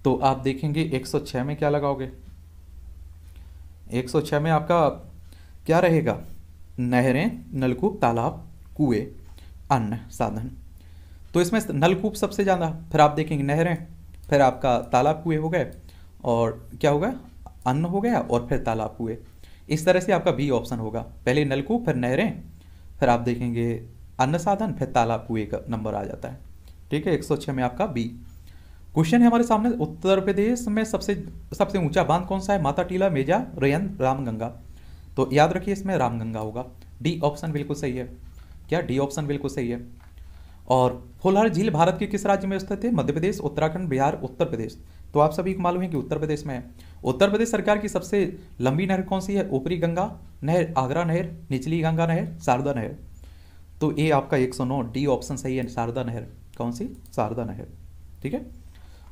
तो आप देखेंगे 106 में क्या लगाओगे 106 में आपका क्या रहेगा नहरें नलकूप तालाब कुएं अन्य साधन तो इसमें नलकूप सबसे ज़्यादा फिर आप देखेंगे नहरें फिर आपका तालाब कुएं हो गए और क्या होगा अन्न हो गया और फिर तालाब कुएं इस तरह से आपका बी ऑप्शन होगा पहले नलकूप फिर नहरें फिर आप देखेंगे अन्न साधन फिर तालाब कुएं का नंबर आ जाता है ठीक है एक सौ छः में आपका बी क्वेश्चन है हमारे सामने उत्तर प्रदेश में सबसे सबसे ऊंचा बांध कौन सा है माता टीला मेजा रयन रामगंगा तो याद रखिए इसमें रामगंगा होगा डी ऑप्शन बिल्कुल सही है क्या डी ऑप्शन बिल्कुल सही है और फुलहर झील भारत के किस राज्य में स्थित है मध्य प्रदेश उत्तराखंड बिहार उत्तर प्रदेश तो आप सभी को मालूम है कि उत्तर प्रदेश में है उत्तर प्रदेश सरकार की सबसे लंबी नहर कौन सी है ऊपरी गंगा नहर आगरा नहर निचली गंगा नहर शारदा नहर तो ए आपका 109 डी ऑप्शन सही है शारदा नहर कौन सी शारदा नहर ठीक है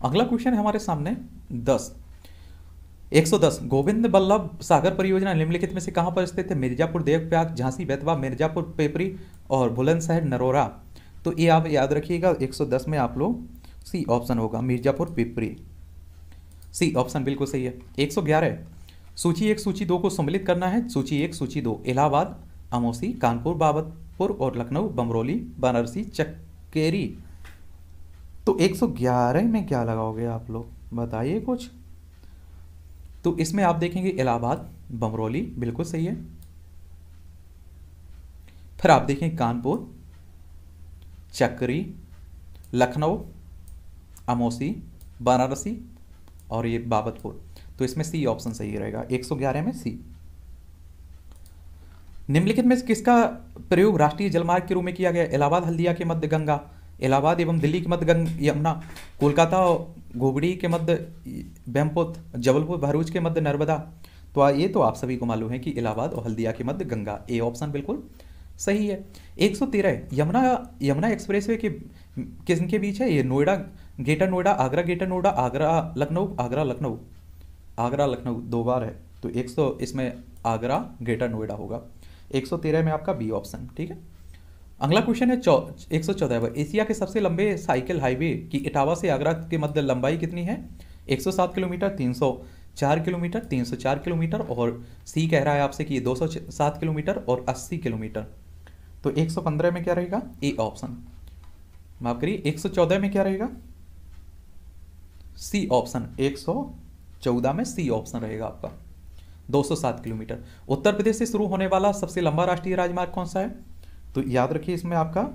अगला क्वेश्चन है हमारे सामने 10 110 गोविंद बल्लभ सागर परियोजना निम्नलिखित में से कहां पर स्थित है मिर्जापुर देवप्रयाग झांसी बेतवा मिर्जापुर पेपरी और बुलंदशहर नरोरा तो ये आप याद रखिएगा 110 में आप लोग सी ऑप्शन होगा मिर्जापुर पिपरी सी ऑप्शन बिल्कुल सही है 111 सूची एक सूची दो को सम्मिलित करना है सूची एक सूची दो इलाहाबाद अमोसी कानपुर बाबत गोरखपुर और लखनऊ बमरोली बनारसी चक्केरी तो 111 में क्या लगाओगे आप लोग बताइए कुछ तो इसमें आप देखेंगे इलाहाबाद बमरोली बिल्कुल सही है फिर आप देखेंगे कानपुर चक्री लखनऊ अमोसी बनारसी और ये बाबतपुर तो इसमें सी ऑप्शन सही रहेगा 111 में सी निम्नलिखित में किसका प्रयोग राष्ट्रीय जलमार्ग के रूप में किया गया इलाहाबाद हल्दिया के मध्य गंगा इलाहाबाद एवं दिल्ली के मध्य गंग यमुना कोलकाता और घोबड़ी के मध्य बैम्पोत जबलपुर भरूच के मध्य नर्मदा तो ये तो आप सभी को मालूम है कि इलाहाबाद और हल्दिया के मध्य गंगा ए ऑप्शन बिल्कुल सही है 113 यमुना यमुना एक्सप्रेसवे के किसके बीच है ये नोएडा ग्रेटर नोएडा आगरा ग्रेटर नोएडा आगरा लखनऊ आगरा लखनऊ आगरा लखनऊ दो बार है तो एक इसमें आगरा ग्रेटर नोएडा होगा 113 में आपका बी ऑप्शन ठीक है अगला क्वेश्चन है एक सौ चौदह एशिया के सबसे लंबे साइकिल हाईवे की इटावा से आगरा के मध्य लंबाई कितनी है 107 किलोमीटर 304 किलोमीटर 304 किलोमीटर और सी कह रहा है आपसे कि ये 207 किलोमीटर और 80 किलोमीटर तो 115 में क्या रहेगा ए ऑप्शन माफ करिए 114 में क्या रहेगा सी ऑप्शन 114 में सी ऑप्शन रहेगा आपका 207 किलोमीटर उत्तर प्रदेश से शुरू होने वाला सबसे लंबा राष्ट्रीय राजमार्ग कौन सा है तो याद रखिए इसमें आपका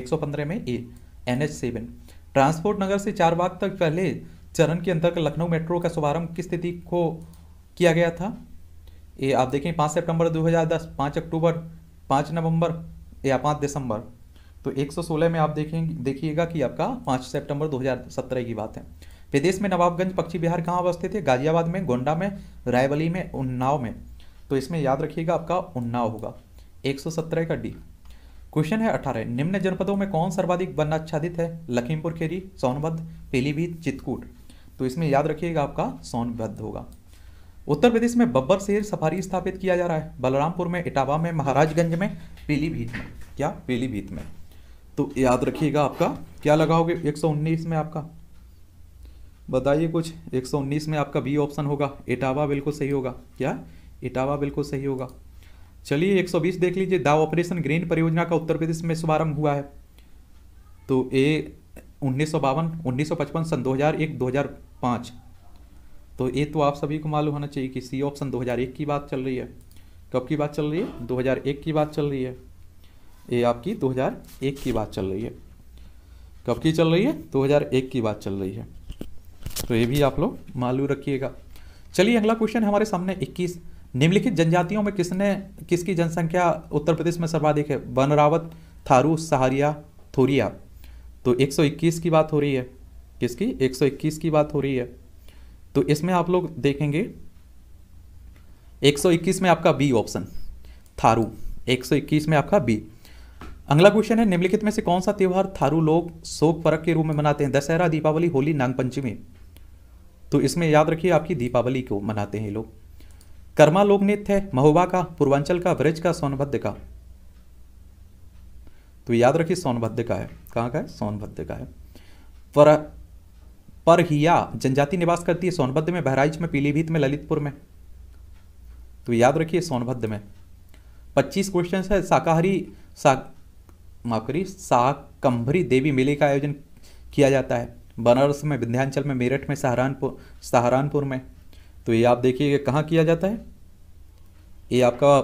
115 में A N H seven transport Nagar से चार बाग तक पहले चरण के अंतर्गत लखनऊ मेट्रो का शुभारंभ किस तिथि को किया गया था ये आप देखें पाँच सेप्टेम्बर दो हज़ार अक्टूबर पाँच नवंबर या पाँच दिसंबर तो 116 में आप देखेंगे देखिएगा कि आपका 5 सितंबर 2017 की बात है प्रदेश में नवाबगंज पक्षी बिहार कहाँ अवस्थित है गाजियाबाद में गोंडा में रायबली में उन्नाव में तो इसमें याद रखिएगा आपका उन्नाव होगा एक का डी क्वेश्चन है अठारह निम्न जनपदों में कौन सर्वाधिक वन आच्छादित है लखीमपुर खेरी सोनभद्र पीलीभीत चितकूट तो इसमें याद रखिएगा आपका सोनभद्र होगा उत्तर प्रदेश में बब्बर शेर सफारी स्थापित किया जा रहा है बलरामपुर में इटावा में महाराजगंज में पीलीभीत में क्या पीलीभीत में तो याद रखिएगा आपका क्या लगाओगे 119 में आपका बताइए कुछ 119 में आपका बी ऑप्शन होगा इटावा बिल्कुल सही होगा क्या इटावा बिल्कुल सही होगा चलिए 120 देख लीजिए दा ऑपरेशन ग्रीन परियोजना का उत्तर प्रदेश में शुभारंभ हुआ है तो ए उन्नीस सौ बावन उन्नीस सौ पचपन सन 2001 2005 तो ए तो आप सभी को मालूम होना चाहिए कि सी ऑप्शन 2001 की बात चल रही है कब की बात चल रही है एक की बात चल रही है ए आपकी एक की बात चल रही है कब की चल रही है एक की बात चल रही है तो ये भी आप लोग मालूम रखिएगा चलिए अगला क्वेश्चन है हमारे सामने 21 निम्नलिखित जनजातियों में किसने किसकी जनसंख्या उत्तर प्रदेश में सर्वाधिक है बनरावत थारू सहारिया थोरिया तो 121 की बात हो रही है किसकी 121 की बात हो रही है तो इसमें आप लोग देखेंगे 121 में आपका बी ऑप्शन थारू 121 में आपका बी अगला क्वेश्चन है निम्नलिखित में से कौन सा त्यौहार थारू लोग शोक परक के रूप में मनाते हैं दशहरा दीपावली होली नागपंचमी तो इसमें याद रखिए आपकी दीपावली को मनाते हैं लोग कर्मा लोक नृत्य है महोबा का पूर्वांचल का ब्रज का सोनभद्र का तो याद रखिए सोनभद्र का है कहाँ का है सोनभद्र का है पर परहिया जनजाति निवास करती है सोनभद्र में बहराइच में पीलीभीत में ललितपुर में तो याद रखिए सोनभद्र में पच्चीस क्वेश्चन है शाकाहारी सा माफ करिए शाकंभरी देवी मेले का आयोजन किया जाता है बनारस में विंध्याचल में मेरठ में सहारनपुर सहारनपुर में तो ये आप देखिए कहाँ किया जाता है ये आपका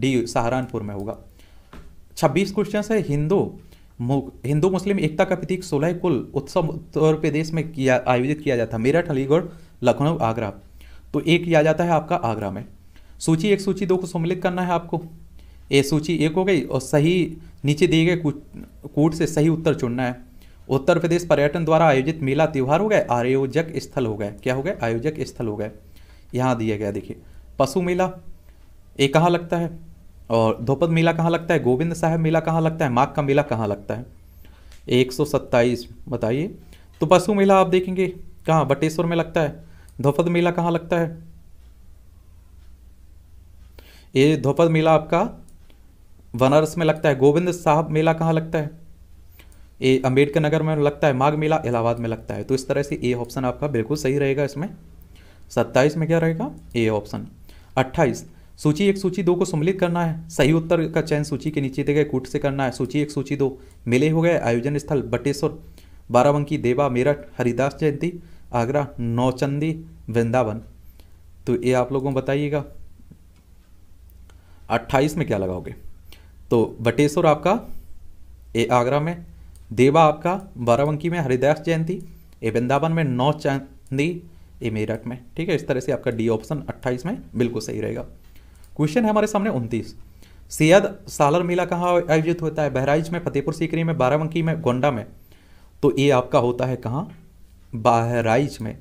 डी सहारनपुर में होगा छब्बीस क्वेश्चन है हिंदू हिंदू मुस्लिम एकता का प्रतीक सोलह कुल उत्सव उत्तर प्रदेश में किया आयोजित किया जाता है मेरठ अलीगढ़ लखनऊ आगरा तो एक किया जाता है आपका आगरा में सूची एक सूची दो को सम्मिलित करना है आपको ये सूची एक हो गई और सही नीचे दिए गए कूट से सही उत्तर चुनना है उत्तर प्रदेश पर्यटन द्वारा आयोजित मेला त्यौहार हो गए आयोजक स्थल हो गए क्या हो गए आयोजक स्थल हो गए यहाँ दिया गया देखिए पशु मेला ये कहाँ लगता है और ध्रुपद मेला कहाँ लगता है गोविंद साहब मेला कहाँ लगता है माघ का मेला कहाँ लगता है एक सौ सत्ताईस बताइए तो पशु मेला आप देखेंगे कहाँ बटेश्वर में लगता है ध्रुपद मेला कहाँ लगता है ये ध्रुपद मेला आपका बनारस में लगता है गोविंद साहब मेला कहाँ लगता है ए अम्बेडकर नगर में लगता है माघ मेला इलाहाबाद में लगता है तो इस तरह से ए ऑप्शन आपका बिल्कुल सही रहेगा इसमें सत्ताईस में क्या रहेगा ए ऑप्शन अट्ठाईस सूची एक सूची दो को सम्मिलित करना है सही उत्तर का चयन सूची के नीचे दे गए कूट से करना है सूची एक सूची दो मेले हो गए आयोजन स्थल बटेश्वर बाराबंकी देवा मेरठ हरिदास जयंती आगरा नौचंदी वृंदावन तो ये आप लोगों बताइएगा अट्ठाईस में क्या लगाओगे तो बटेश्वर आपका ए आगरा में देवा आपका बारावंकी में हरिदास जयंती ए वृंदावन में नौ चांदी ए मेरठ में ठीक है इस तरह से आपका डी ऑप्शन अट्ठाईस में बिल्कुल सही रहेगा क्वेश्चन है हमारे सामने उनतीस सियाद सालर मेला कहाँ आयोजित होता है बहराइच में फतेहपुर सीकरी में बाराबंकी में गोंडा में तो ये आपका होता है कहाँ बहराइच में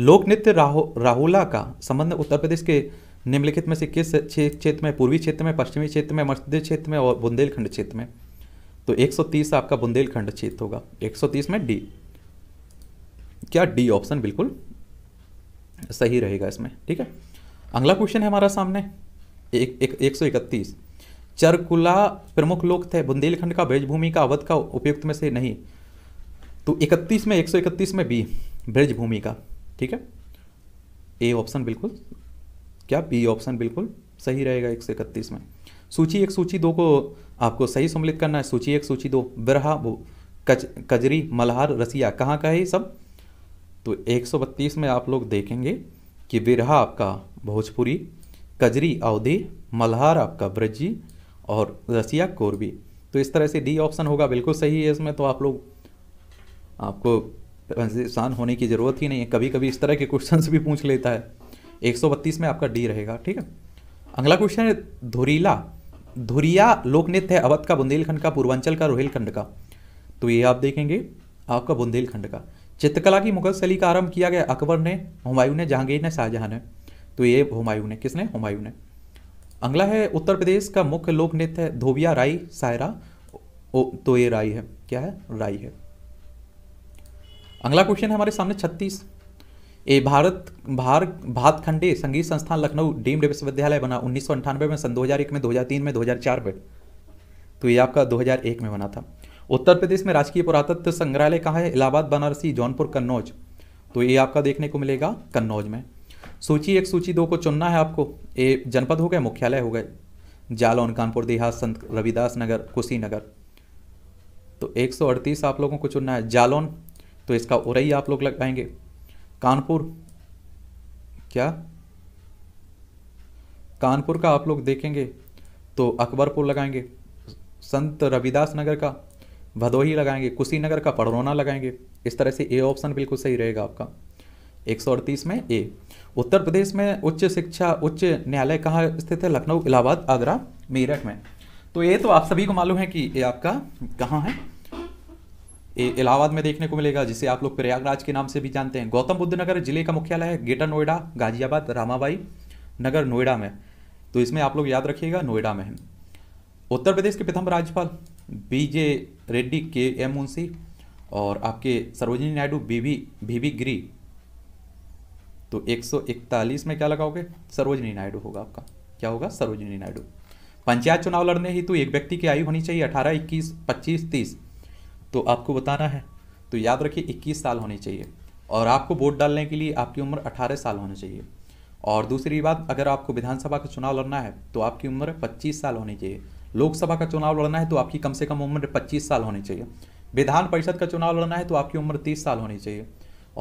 लोक नृत्य राहु राहुला का संबंध उत्तर प्रदेश के निम्नलिखित में से किस क्षेत्र में पूर्वी क्षेत्र में पश्चिमी क्षेत्र में मध्य क्षेत्र में और बुंदेलखंड क्षेत्र में तो 130 आपका बुंदेलखंड क्षेत्र होगा 130 में डी क्या डी ऑप्शन बिल्कुल सही रहेगा इसमें ठीक है अगला क्वेश्चन है हमारा सामने एक, एक, सौ इकतीस चरकुला प्रमुख लोक थे बुंदेलखंड का ब्रजभूमि का अवध का उपयुक्त में से नहीं तो 31 में 131 में बी ब्रजभूमि का ठीक है ए ऑप्शन बिल्कुल क्या बी ऑप्शन बिल्कुल सही रहेगा एक में सूची एक सूची दो को आपको सही सम्मिलित करना है सूची एक सूची दो बिरहा वो कज, कजरी मल्हार रसिया कहाँ का है ये सब तो 132 में आप लोग देखेंगे कि बिरहा आपका भोजपुरी कजरी अवधि मल्हार आपका ब्रजी और रसिया कोरबी तो इस तरह से डी ऑप्शन होगा बिल्कुल सही है इसमें तो आप लोग आपको परेशान होने की ज़रूरत ही नहीं है कभी कभी इस तरह के क्वेश्चन भी पूछ लेता है 132 में आपका डी रहेगा ठीक है अगला क्वेश्चन है धुरीला धुरिया लोक नृत्य है अवध का बुंदेलखंड का पूर्वांचल का रोहिलखंड का तो ये आप देखेंगे आपका बुंदेलखंड का चित्रकला की मुगल शैली का आरंभ किया गया अकबर ने हुमायूं ने जहांगीर ने शाहजहां ने तो ये हुमायूं ने किसने हुमायूं ने अगला है उत्तर प्रदेश का मुख्य लोक नृत्य है धोबिया राई सायरा ओ, तो ये राई है क्या है राई है अगला क्वेश्चन है हमारे सामने छत्तीस ए भारत भार भातखंडे संगीत संस्थान लखनऊ डीम्ड विश्वविद्यालय बना उन्नीस में सन 2001 में 2003 में 2004 में तो ये आपका 2001 में बना था उत्तर प्रदेश में राजकीय पुरातत्व संग्रहालय कहाँ है इलाहाबाद बनारसी जौनपुर कन्नौज तो ये आपका देखने को मिलेगा कन्नौज में सूची एक सूची दो को चुनना है आपको ये जनपद हो गए मुख्यालय हो गए जालौन कानपुर देहात संत रविदास नगर कुशीनगर तो अड़तीस आप लोगों को चुनना है जालौन तो इसका उरई आप लोग लगाएंगे कानपुर क्या कानपुर का आप लोग देखेंगे तो अकबरपुर लगाएंगे संत रविदास नगर का भदोही लगाएंगे कुशीनगर का पड़रोना लगाएंगे इस तरह से ए ऑप्शन बिल्कुल सही रहेगा आपका एक में ए उत्तर प्रदेश में उच्च शिक्षा उच्च न्यायालय कहाँ स्थित है लखनऊ इलाहाबाद आगरा मेरठ में तो ये तो आप सभी को मालूम है कि ये आपका कहाँ है इलाहाबाद में देखने को मिलेगा जिसे आप लोग प्रयागराज के नाम से भी जानते हैं गौतम बुद्ध नगर जिले का मुख्यालय है ग्रेटर नोएडा गाजियाबाद रामाबाई नगर नोएडा में तो इसमें आप लोग याद रखिएगा नोएडा में उत्तर प्रदेश के प्रथम राज्यपाल बी जे रेड्डी के एम मुंशी और आपके सरोजिनी नायडू बी बीवी गिरी तो एक में क्या लगाओगे सरोजिनी नायडू होगा आपका क्या होगा सरोजिनी नायडू पंचायत चुनाव लड़ने ही तो एक व्यक्ति की आयु होनी चाहिए अठारह इक्कीस पच्चीस तीस तो आपको बताना है तो याद रखिए इक्कीस साल होनी चाहिए और आपको वोट डालने के लिए आपकी उम्र अठारह साल होनी चाहिए और दूसरी बात अगर आपको विधानसभा का चुनाव लड़ना है तो आपकी उम्र पच्चीस साल होनी चाहिए लोकसभा का चुनाव लड़ना है तो आपकी कम से कम उम्र पच्चीस साल होनी चाहिए विधान परिषद का चुनाव लड़ना है तो आपकी उम्र तीस साल होनी चाहिए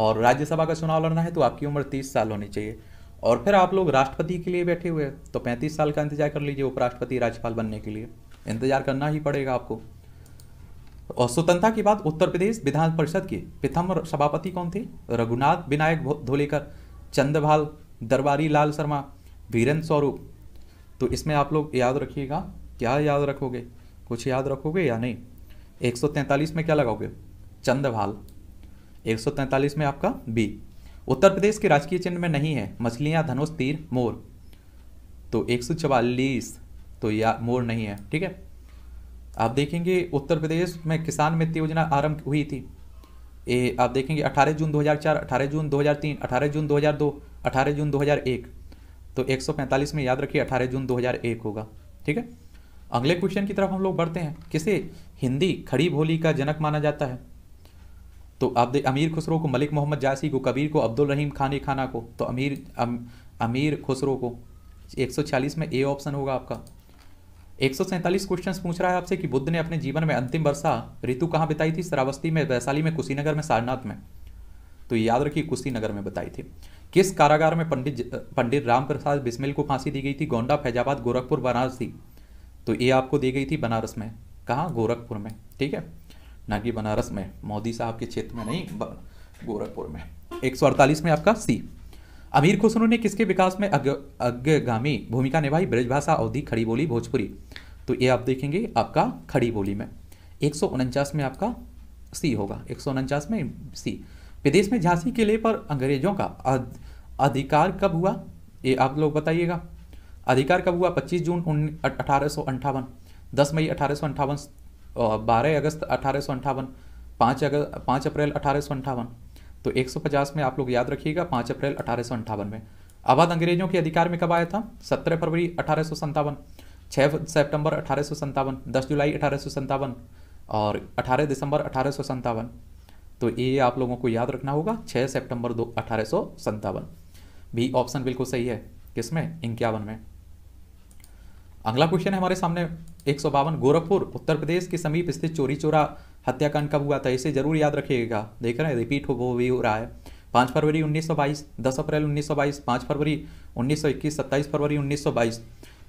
और राज्यसभा का चुनाव लड़ना है तो आपकी उम्र तीस साल होनी चाहिए और फिर आप लोग राष्ट्रपति के लिए बैठे हुए हैं तो पैंतीस साल का इंतजार कर लीजिए उपराष्ट्रपति राज्यपाल बनने के लिए इंतजार करना ही पड़ेगा आपको और स्वतंत्रता के बाद उत्तर प्रदेश विधान परिषद के प्रथम सभापति कौन थे रघुनाथ विनायक धोलेकर चंद्रभाल दरबारी लाल शर्मा वीरेंद्र स्वरूप तो इसमें आप लोग याद रखिएगा क्या याद रखोगे कुछ याद रखोगे या नहीं 143 में क्या लगाओगे चंद्रभाल 143 में आपका बी उत्तर प्रदेश के राजकीय चिन्ह में नहीं है मछलियाँ धनुष तीर मोर तो एक तो या मोर नहीं है ठीक है आप देखेंगे उत्तर प्रदेश में किसान मित्र योजना आरंभ हुई थी ए, आप देखेंगे 18 जून 2004, 18 जून 2003, 18 जून 2002, 18 जून 2001 तो 145 में याद रखिए 18 जून 2001 होगा ठीक है अगले क्वेश्चन की तरफ हम लोग बढ़ते हैं किसे हिंदी खड़ी भोली का जनक माना जाता है तो आप दे अमीर खुसरो को मलिक मोहम्मद जासी को कबीर को अब्दुल रहीम खानी खाना को तो अमीर अम, अमीर खुसरो को 146 में ए ऑप्शन होगा आपका एक क्वेश्चन पूछ रहा है आपसे कि बुद्ध ने अपने जीवन में अंतिम वर्षा ऋतु कहाँ बिताई थी शरावस्ती में वैशाली में कुशीनगर में सारनाथ में तो याद रखिए कुशीनगर में बताई थी किस कारागार में पंडित पंडित राम प्रसाद बिस्मिल को फांसी दी गई थी गोंडा फैजाबाद गोरखपुर बनारसी तो ये आपको दी गई थी बनारस में कहाँ गोरखपुर में ठीक है ना कि बनारस में मोदी साहब के क्षेत्र में नहीं गोरखपुर में एक में आपका सी अमीर खुसरो ने किसके विकास में अग्रगामी भूमिका निभाई ब्रजभाषा अवधि खड़ी बोली भोजपुरी तो ये आप देखेंगे आपका खड़ी बोली में एक में आपका सी होगा एक में सी विदेश में झांसी के लिए पर अंग्रेजों का अधिकार कब हुआ ये आप लोग बताइएगा अधिकार कब हुआ 25 जून अठारह सौ अंठावन दस मई अठारह सौ बारह अगस्त अठारह सौ अंठावन पाँच अगस्त पाँच अप्रैल अठारह सौ अंठावन तो 150 में आप लोग याद रखिएगा पाँच अप्रैल अठारह सौ अंठावन में आबाद अंग्रेजों के अधिकार में कब आया था सत्रह फरवरी अठारह सौ संतावन छः सितंबर अठारह सौ संतावन दस जुलाई अठारह सौ संतावन और अठारह दिसंबर अठारह सौ संतावन तो ये आप लोगों को याद रखना होगा छः सितंबर दो अठारह सौ संतावन भी ऑप्शन बिल्कुल सही है किसमें इक्यावन में अगला क्वेश्चन है हमारे सामने एक सौ बावन गोरखपुर उत्तर प्रदेश के समीप स्थित चोरी चोरा हत्याकांड कब हुआ था इसे जरूर याद रखिएगा देख रहे हैं रिपीट हो वो भी हो रहा है पाँच फरवरी 1922 10 अप्रैल 1922 5 फरवरी 1921 27 फरवरी 1922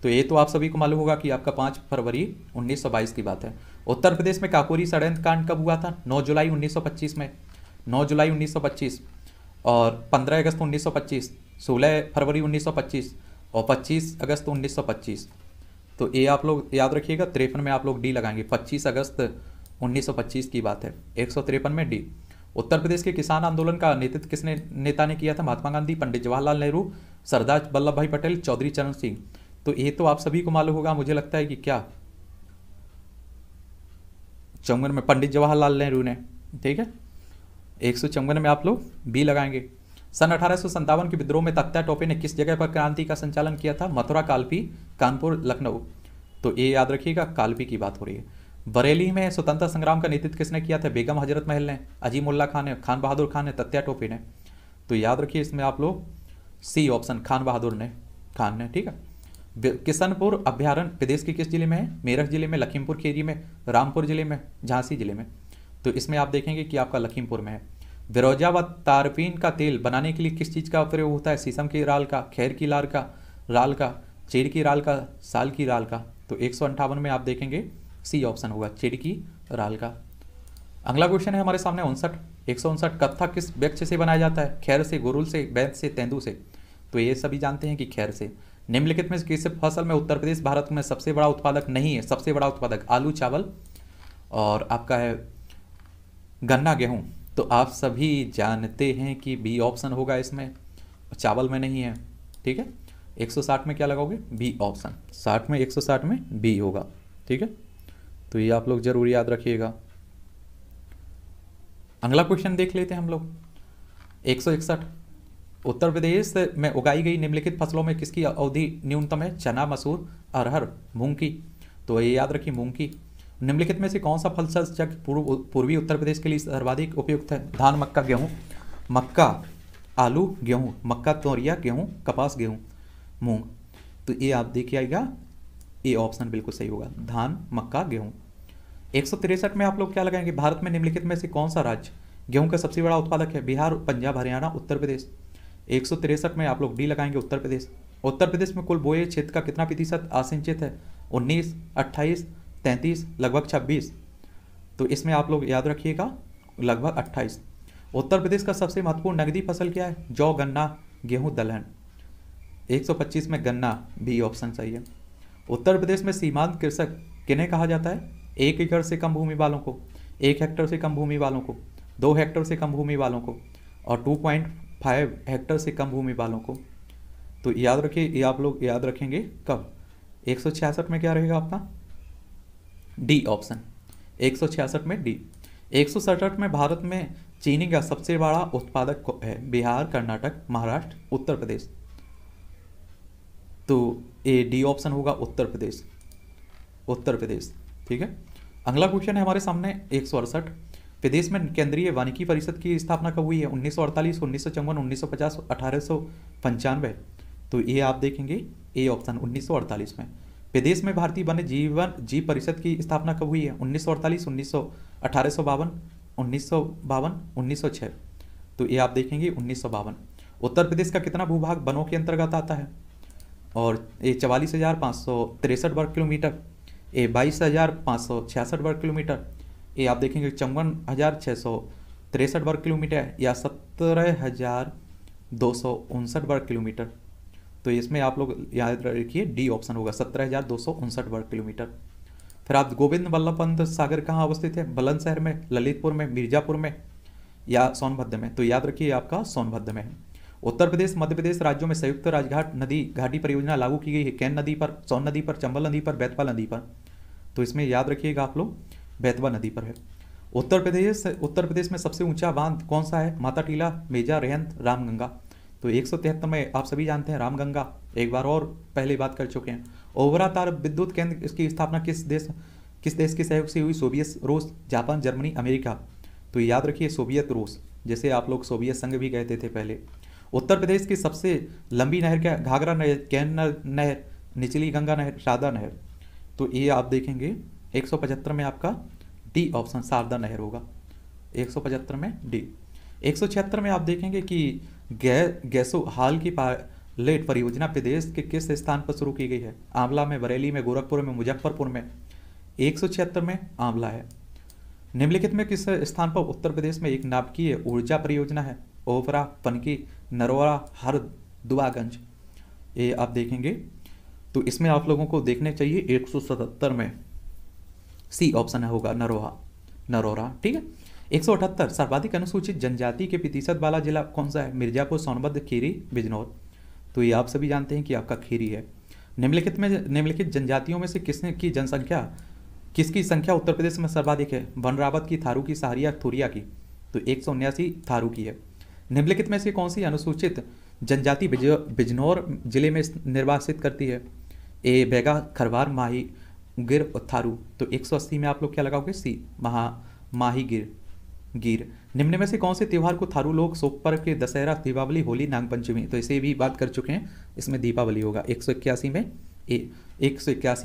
तो ये तो आप सभी को मालूम होगा कि आपका पाँच फरवरी उन्नीस की बात है उत्तर प्रदेश में काकोरी षडयंत्र कांड कब हुआ था नौ जुलाई उन्नीस में नौ जुलाई उन्नीस और पंद्रह अगस्त उन्नीस सोलह फरवरी 1925 और 25 अगस्त 1925 तो ये आप लोग याद रखिएगा तिरपन में आप लोग डी लगाएंगे 25 अगस्त 1925 की बात है एक में डी उत्तर प्रदेश के किसान आंदोलन का नेतृत्व किसने नेता ने किया था महात्मा गांधी पंडित जवाहरलाल नेहरू सरदार वल्लभ भाई पटेल चौधरी चरण सिंह तो ये तो आप सभी को मालूम होगा मुझे लगता है कि क्या चौवन में पंडित जवाहरलाल नेहरू ने ठीक है एक सौ में आप लोग बी लगाएंगे सन अठारह के विद्रोह में तख्ता टोपे ने किस जगह पर क्रांति का संचालन किया था मथुरा कालपी कानपुर लखनऊ तो ये याद रखिएगा कालपी की बात हो रही है बरेली में स्वतंत्रता संग्राम का नेतृत्व किसने किया था बेगम हजरत महल ने अजीमुल्ला खान ने खान बहादुर खान ने तत्या टोपी ने तो याद रखिए इसमें आप लोग सी ऑप्शन खान बहादुर ने खान ने ठीक है किशनपुर अभ्यारण प्रदेश के किस जिले में है मेरठ जिले में लखीमपुर खीरी में रामपुर जिले में झांसी जिले में तो इसमें आप देखेंगे कि आपका लखीमपुर में है विरोजा व तारपीन का तेल बनाने के लिए किस चीज़ का प्रयोग होता है शीशम की राल का खैर की लाल का राल का चेड़ की राल का साल की राल का तो एक में आप देखेंगे सी ऑप्शन होगा चेड़ की राल का अगला क्वेश्चन है हमारे सामने उनसठ एक सौ उनसठ कत्था किस वृक्ष से बनाया जाता है खैर से गुरुल से बैंत से तेंदू से तो ये सभी जानते हैं कि खैर से निम्नलिखित में किसी फसल में उत्तर प्रदेश भारत में सबसे बड़ा उत्पादक नहीं है सबसे बड़ा उत्पादक आलू चावल और आपका है गन्ना गेहूं तो आप सभी जानते हैं कि बी ऑप्शन होगा इसमें चावल में नहीं है ठीक है 160 में क्या लगाओगे बी ऑप्शन 60 में 160 में बी होगा ठीक है तो ये आप लोग जरूर याद रखिएगा अगला क्वेश्चन देख लेते हैं हम लोग एक उत्तर प्रदेश में उगाई गई निम्नलिखित फसलों में किसकी अवधि न्यूनतम है चना मसूर अरहर मूंग की तो ये याद रखिए मूंग की निम्नलिखित में से कौन सा फल सचक पूर्व पूर्वी उत्तर प्रदेश के लिए सर्वाधिक उपयुक्त है धान मक्का गेहूँ मक्का आलू गेहूँ मक्का तोरिया गेहूँ कपास गेहूँ मूंग तो ये आप देखिए आएगा ये ऑप्शन बिल्कुल सही होगा धान मक्का गेहूँ एक में आप लोग क्या लगाएंगे भारत में निम्नलिखित में से कौन सा राज्य गेहूँ का सबसे बड़ा उत्पादक है बिहार पंजाब हरियाणा उत्तर प्रदेश एक में आप लोग डी लगाएंगे उत्तर प्रदेश उत्तर प्रदेश में कुल बोए क्षेत्र का कितना प्रतिशत असिंचित है उन्नीस अट्ठाईस तैंतीस लगभग छब्बीस तो इसमें आप लोग याद रखिएगा लगभग अट्ठाईस उत्तर प्रदेश का सबसे महत्वपूर्ण नगदी फसल क्या है जौ गन्ना गेहूं दलहन 125 में गन्ना बी ऑप्शन सही है उत्तर प्रदेश में सीमांत कृषक किन्हें कहा जाता है एक एकड़ से कम भूमि वालों को एक हेक्टर से कम भूमि वालों को दो हेक्टर से कम भूमि वालों को और टू पॉइंट फाइव हेक्टर से कम भूमि वालों को तो याद रखिए ये आप लोग याद रखेंगे कब एक में क्या रहेगा आपका डी ऑप्शन एक में डी एक में भारत में चीनी का सबसे बड़ा उत्पादक है बिहार कर्नाटक महाराष्ट्र उत्तर प्रदेश तो ए डी ऑप्शन होगा उत्तर प्रदेश उत्तर प्रदेश ठीक है अगला क्वेश्चन है हमारे सामने एक सौ अड़सठ प्रदेश में केंद्रीय वानिकी परिषद की स्थापना कब हुई है उन्नीस सौ अड़तालीस उन्नीस सौ चौवन उन्नीस सौ पचास अठारह सौ पंचानवे तो ये आप देखेंगे ए ऑप्शन उन्नीस सौ अड़तालीस में प्रदेश में भारतीय वन्य जीवन जीव परिषद की स्थापना कब हुई है उन्नीस सौ अड़तालीस उन्नीस सौ अठारह सौ बावन उन्नीस सौ बावन उन्नीस सौ छः तो ये आप देखेंगे उन्नीस सौ बावन उत्तर प्रदेश का कितना भूभाग वनों के अंतर्गत आता है और ये चवालीस हज़ार पाँच सौ तिरसठ वर्ग किलोमीटर ए बाईस हज़ार पाँच सौ छियासठ वर्ग किलोमीटर ये आप देखेंगे चौवन हज़ार छः सौ तिरसठ वर्ग किलोमीटर या सत्रह हज़ार दो सौ उनसठ वर्ग किलोमीटर तो इसमें आप लोग याद रखिए डी ऑप्शन होगा सत्रह हज़ार दो सौ उनसठ वर्ग किलोमीटर फिर आप गोविंद वल्लभ पंत सागर कहाँ अवस्थित है बलंद शहर में ललितपुर में मिर्जापुर में या सोनभद्र में तो याद रखिए आपका सोनभद्र में है उत्तर प्रदेश मध्य प्रदेश राज्यों में संयुक्त राजघाट नदी घाटी परियोजना लागू की गई है कैन नदी पर सोन नदी पर चंबल नदी पर बैतपाल नदी पर तो इसमें याद रखिएगा आप लोग बैतवा नदी पर है उत्तर प्रदेश उत्तर प्रदेश में सबसे ऊंचा बांध कौन सा है माता टीला मेजा रेहंत रामगंगा तो एक में आप सभी जानते हैं रामगंगा एक बार और पहले बात कर चुके हैं ओवरा तार विद्युत केंद्र इसकी स्थापना किस देश किस देश के सहयोग से हुई सोवियत रूस जापान जर्मनी अमेरिका तो याद रखिए सोवियत रूस जैसे आप लोग सोवियत संघ भी गए थे पहले उत्तर प्रदेश की सबसे लंबी नहर क्या घाघरा नहर कैन नहर निचली गंगा नहर शारदा नहर तो ये आप देखेंगे 175 में आपका डी ऑप्शन शारदा नहर होगा 175 में डी 176 में आप देखेंगे कि गै गैसो हाल की लेट परियोजना प्रदेश के किस स्थान पर शुरू की गई है आंवला में बरेली में गोरखपुर में मुजफ्फरपुर में एक में आंवला है निम्नलिखित में किस स्थान पर उत्तर प्रदेश में एक नाभिकीय ऊर्जा परियोजना है ओवरा पनकी नरोरा हर दुआगंज ये आप देखेंगे तो इसमें आप लोगों को देखने चाहिए 177 में सी ऑप्शन होगा नरोहा नरोरा ठीक है एक सौ अठहत्तर सर्वाधिक अनुसूचित जनजाति के प्रतिशत वाला जिला कौन सा है मिर्जापुर सोनबद्ध खीरी बिजनौर तो ये आप सभी जानते हैं कि आपका खीरी है निम्नलिखित में निम्नलिखित जनजातियों में से किसने की जनसंख्या किसकी संख्या उत्तर प्रदेश में सर्वाधिक है वन रावत की थारू की सहारिया थुरिया की तो एक सौ उन्यासी थारू की है निम्नलिखित में से कौन सी अनुसूचित जनजाति बिजनौर जिले में निर्वासित करती है ए बेगा खरवार माही गिर थारू तो 180 में आप लोग क्या लगाओगे सी महा माही गिर गिर निम्न में से कौन से त्यौहार को थारू लोग सोप पर के दशहरा दीपावली होली नागपंचमी तो इसे भी बात कर चुके हैं इसमें दीपावली होगा एक में ए एक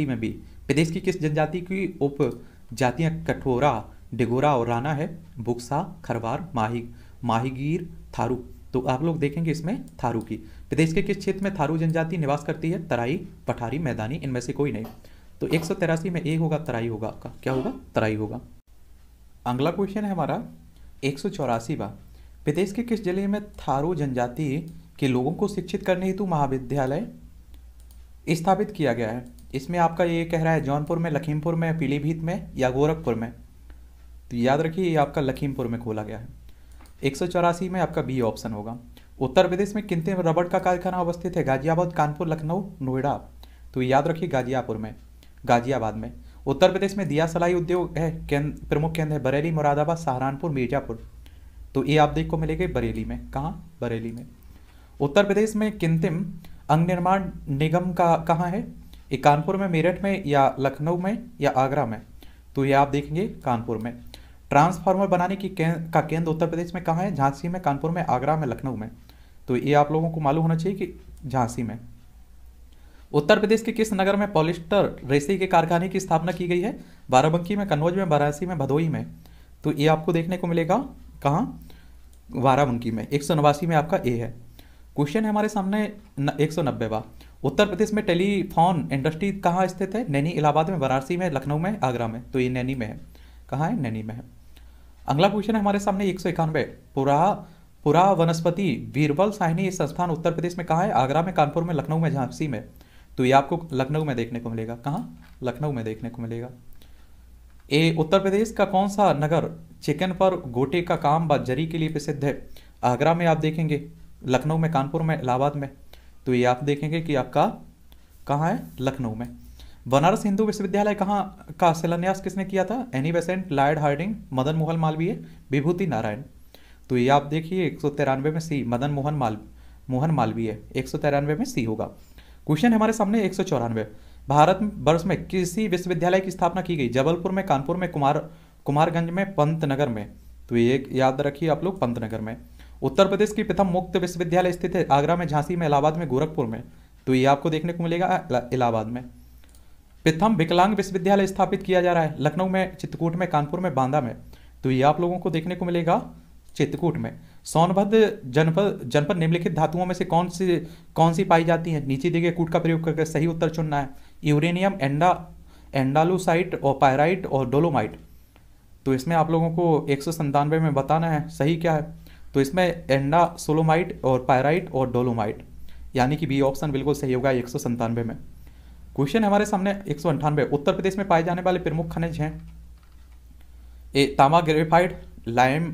में बी प्रदेश की किस जनजाति की उप जातियाँ कठोरा डिगोरा और राना है बुक्सा खरवार माही माहीगीर थारू तो आप लोग देखेंगे इसमें थारू की प्रदेश के किस क्षेत्र में थारू जनजाति निवास करती है तराई पठारी मैदानी इनमें से कोई नहीं तो एक सौ तेरासी में ए होगा तराई होगा आपका क्या होगा तराई होगा अगला क्वेश्चन है हमारा एक सौ चौरासी बा के किस जिले में थारू जनजाति के लोगों को शिक्षित करने हेतु महाविद्यालय स्थापित किया गया है इसमें आपका ये कह रहा है जौनपुर में लखीमपुर में पीलीभीत में या गोरखपुर में तो याद रखिए ये आपका लखीमपुर में खोला गया है एक सौ चौरासी में आपका बी ऑप्शन होगा उत्तर प्रदेश में कितने रबड़ का कारखाना अवस्थित है गाजियाबाद कानपुर लखनऊ नोएडा तो याद रखिए गाजियापुर में गाजियाबाद में उत्तर प्रदेश में दिया सलाई उद्योग है केंद्र प्रमुख केंद्र है बरेली मुरादाबाद सहारनपुर मिर्जापुर तो ये आप देख को मिलेगी बरेली में कहाँ बरेली में उत्तर प्रदेश में किंतिम अंग निर्माण निगम का कहाँ है ये कानपुर में मेरठ में या लखनऊ में या आगरा में तो ये आप देखेंगे कानपुर में ट्रांसफार्मर बनाने की केंद का केंद्र उत्तर प्रदेश में कहाँ है झांसी में कानपुर में आगरा में लखनऊ में तो ये आप लोगों को मालूम होना चाहिए कि झांसी में उत्तर प्रदेश के किस नगर में पॉलिस्टर रेसी के कारखाने की स्थापना की गई है बाराबंकी में कन्नौज में वाराणसी में भदोही में तो ये आपको देखने को मिलेगा कहाँ बाराबंकी में एक में आपका ए है क्वेश्चन है हमारे सामने एक सौ उत्तर प्रदेश में टेलीफोन इंडस्ट्री कहाँ स्थित है नैनी इलाहाबाद में वाराणसी में लखनऊ में आगरा में तो ये नैनी में है कहाँ है नैनी में है अगला क्वेश्चन है हमारे सामने एक सौ इक्यानवे पुरा पुरा वनस्पति बीरबल साहिनी संस्थान उत्तर प्रदेश में कहाँ है आगरा में कानपुर में लखनऊ में झांसी में तो ये आपको लखनऊ में देखने को मिलेगा कहाँ लखनऊ में देखने को मिलेगा ए उत्तर प्रदेश का कौन सा नगर चिकन पर गोटे का काम व जरी के लिए प्रसिद्ध है आगरा में आप देखेंगे लखनऊ में कानपुर में इलाहाबाद में तो ये आप देखेंगे कि आपका कहाँ है लखनऊ में बनारस हिंदू विश्वविद्यालय कहाँ का शिलान्यास किसने किया था Annie Besant Lloyd Hardinge Madan Mohan Malaviya Vibhuti Narayan तो ये आप देखिए एक में सी मदन मोहन माल मोहन मालवीय एक में सी होगा क्वेश्चन हमारे सामने एक सौ चौरानवे भारत वर्ष में किसी विश्वविद्यालय की स्थापना की गई जबलपुर में कानपुर में कुमार कुमारगंज में पंतनगर में तो ये याद रखिए आप लोग पंतनगर में उत्तर प्रदेश की प्रथम मुक्त विश्वविद्यालय स्थित है आगरा में झांसी में इलाहाबाद में गोरखपुर में तो ये आपको देखने को मिलेगा इलाहाबाद में प्रथम विकलांग विश्वविद्यालय स्थापित किया जा रहा है लखनऊ में चित्रकूट में कानपुर में बांदा में तो ये आप लोगों को देखने को मिलेगा चित्रकूट में सोनभद्र जनपद जनपद निम्नलिखित धातुओं में से कौन सी कौन सी पाई जाती हैं नीचे देखिए कूट का प्रयोग करके सही उत्तर चुनना है यूरेनियम एंडा एंडालोसाइट और पायराइट और डोलोमाइट तो इसमें आप लोगों को एक में बताना है सही क्या है तो इसमें एंडा सोलोमाइट और पायराइट और डोलोमाइट यानी कि बी ऑप्शन बिल्कुल सही होगा एक में क्वेश्चन हमारे सामने एक उत्तर प्रदेश में पाए जाने वाले प्रमुख खनिज हैं ए तामा ग्रेफाइट लाइम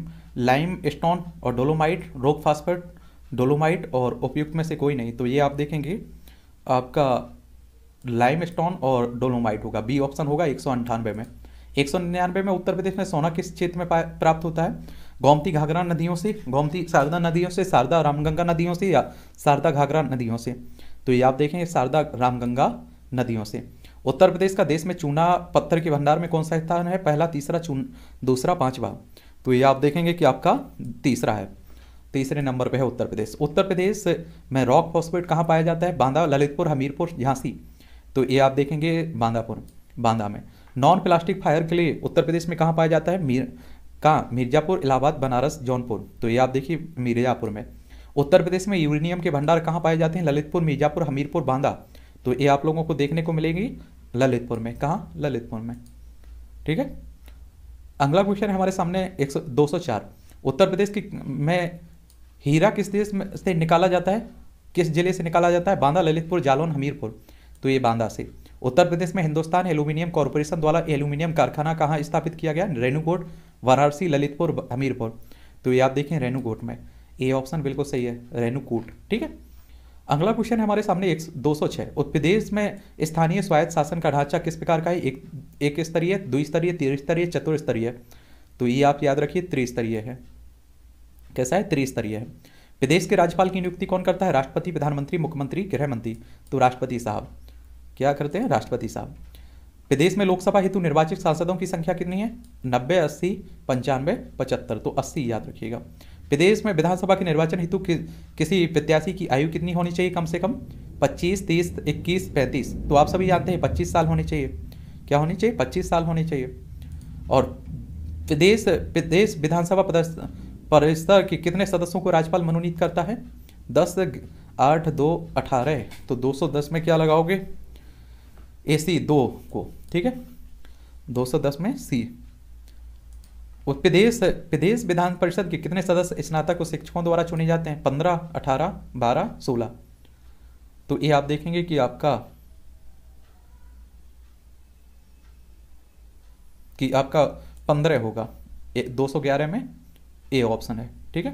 लाइम स्टोन और डोलोमाइट रोक फास्फेट डोलोमाइट और उपयुक्त में से कोई नहीं तो ये आप देखेंगे आपका लाइम स्टोन और डोलोमाइट होगा बी ऑप्शन होगा एक सौ अंठानवे में एक सौ निन्यानवे में उत्तर प्रदेश में सोना किस क्षेत्र में प्राप्त होता है गोमती घाघरा नदियों से गोमती शारदा नदियों से शारदा रामगंगा नदियों से या शारदा घाघरा नदियों से तो ये आप देखेंगे शारदा रामगंगा नदियों से उत्तर प्रदेश का देश में चूना पत्थर के भंडार में कौन सा स्थान है पहला तीसरा चून दूसरा पांचवा तो ये आप देखेंगे कि आपका तीसरा है तीसरे नंबर पे है उत्तर प्रदेश उत्तर प्रदेश में रॉक फॉस्फेट कहाँ पाया जाता है बांदा ललितपुर हमीरपुर झांसी तो ये आप देखेंगे बांदापुर बांदा में नॉन प्लास्टिक फायर के लिए उत्तर प्रदेश में कहाँ पाया जाता है मीर कहाँ मिर्जापुर इलाहाबाद बनारस जौनपुर तो ये आप देखिए मिर्जापुर में उत्तर प्रदेश में यूरेनियम के भंडार कहाँ पाए जाते हैं ललितपुर मिर्जापुर हमीरपुर बांदा तो ये आप लोगों को देखने को मिलेगी ललितपुर में कहाँ ललितपुर में ठीक है अगला क्वेश्चन हमारे सामने एक सौ दो सौ चार उत्तर प्रदेश की में हीरा किस देश से निकाला जाता है किस जिले से निकाला जाता है बांदा ललितपुर जालौन हमीरपुर तो ये बांदा से उत्तर प्रदेश में हिंदुस्तान एल्यूमिनियम कॉरपोरेशन द्वारा एल्यूमिनियम कारखाना कहाँ स्थापित किया गया रेणुकोट वाराणसी ललितपुर हमीरपुर तो ये आप देखें रेणुकोट में ए ऑप्शन बिल्कुल सही है रेणुकूट ठीक है अगला क्वेश्चन हमारे सामने एक दो सौ छः उत्तर प्रदेश में स्थानीय स्वायत्त शासन का ढांचा किस प्रकार का है एक एक स्तरीय द्विस्तरीय त्रिस्तरीय चतुर्स्तरीय तो ये आप याद रखिए त्रिस्तरीय है कैसा है त्रिस्तरीय है प्रदेश के राज्यपाल की नियुक्ति कौन करता है राष्ट्रपति प्रधानमंत्री मुख्यमंत्री गृह मंत्री तो राष्ट्रपति साहब क्या करते हैं राष्ट्रपति साहब प्रदेश में लोकसभा हेतु निर्वाचित सांसदों की संख्या कितनी है नब्बे अस्सी पंचानवे पचहत्तर तो अस्सी याद रखिएगा प्रदेश में विधानसभा के निर्वाचन हेतु कि, किसी प्रत्याशी की आयु कितनी होनी चाहिए कम से कम 25, 30, 21, 35 तो आप सभी जानते हैं 25 साल होने चाहिए क्या होनी चाहिए 25 साल होने चाहिए और प्रदेश प्रदेश विधानसभा परिसर के कितने सदस्यों को राज्यपाल मनोनीत करता है दस आठ दो अठारह तो 210 में क्या लगाओगे ए सी दो को ठीक है 210 में सी प्रदेश प्रदेश विधान परिषद के कितने सदस्य स्नातक शिक्षकों द्वारा चुने जाते हैं पंद्रह अठारह बारह सोलह तो ये आप देखेंगे कि आपका कि आपका पंद्रह होगा ए, दो सौ ग्यारह में ए ऑप्शन है ठीक है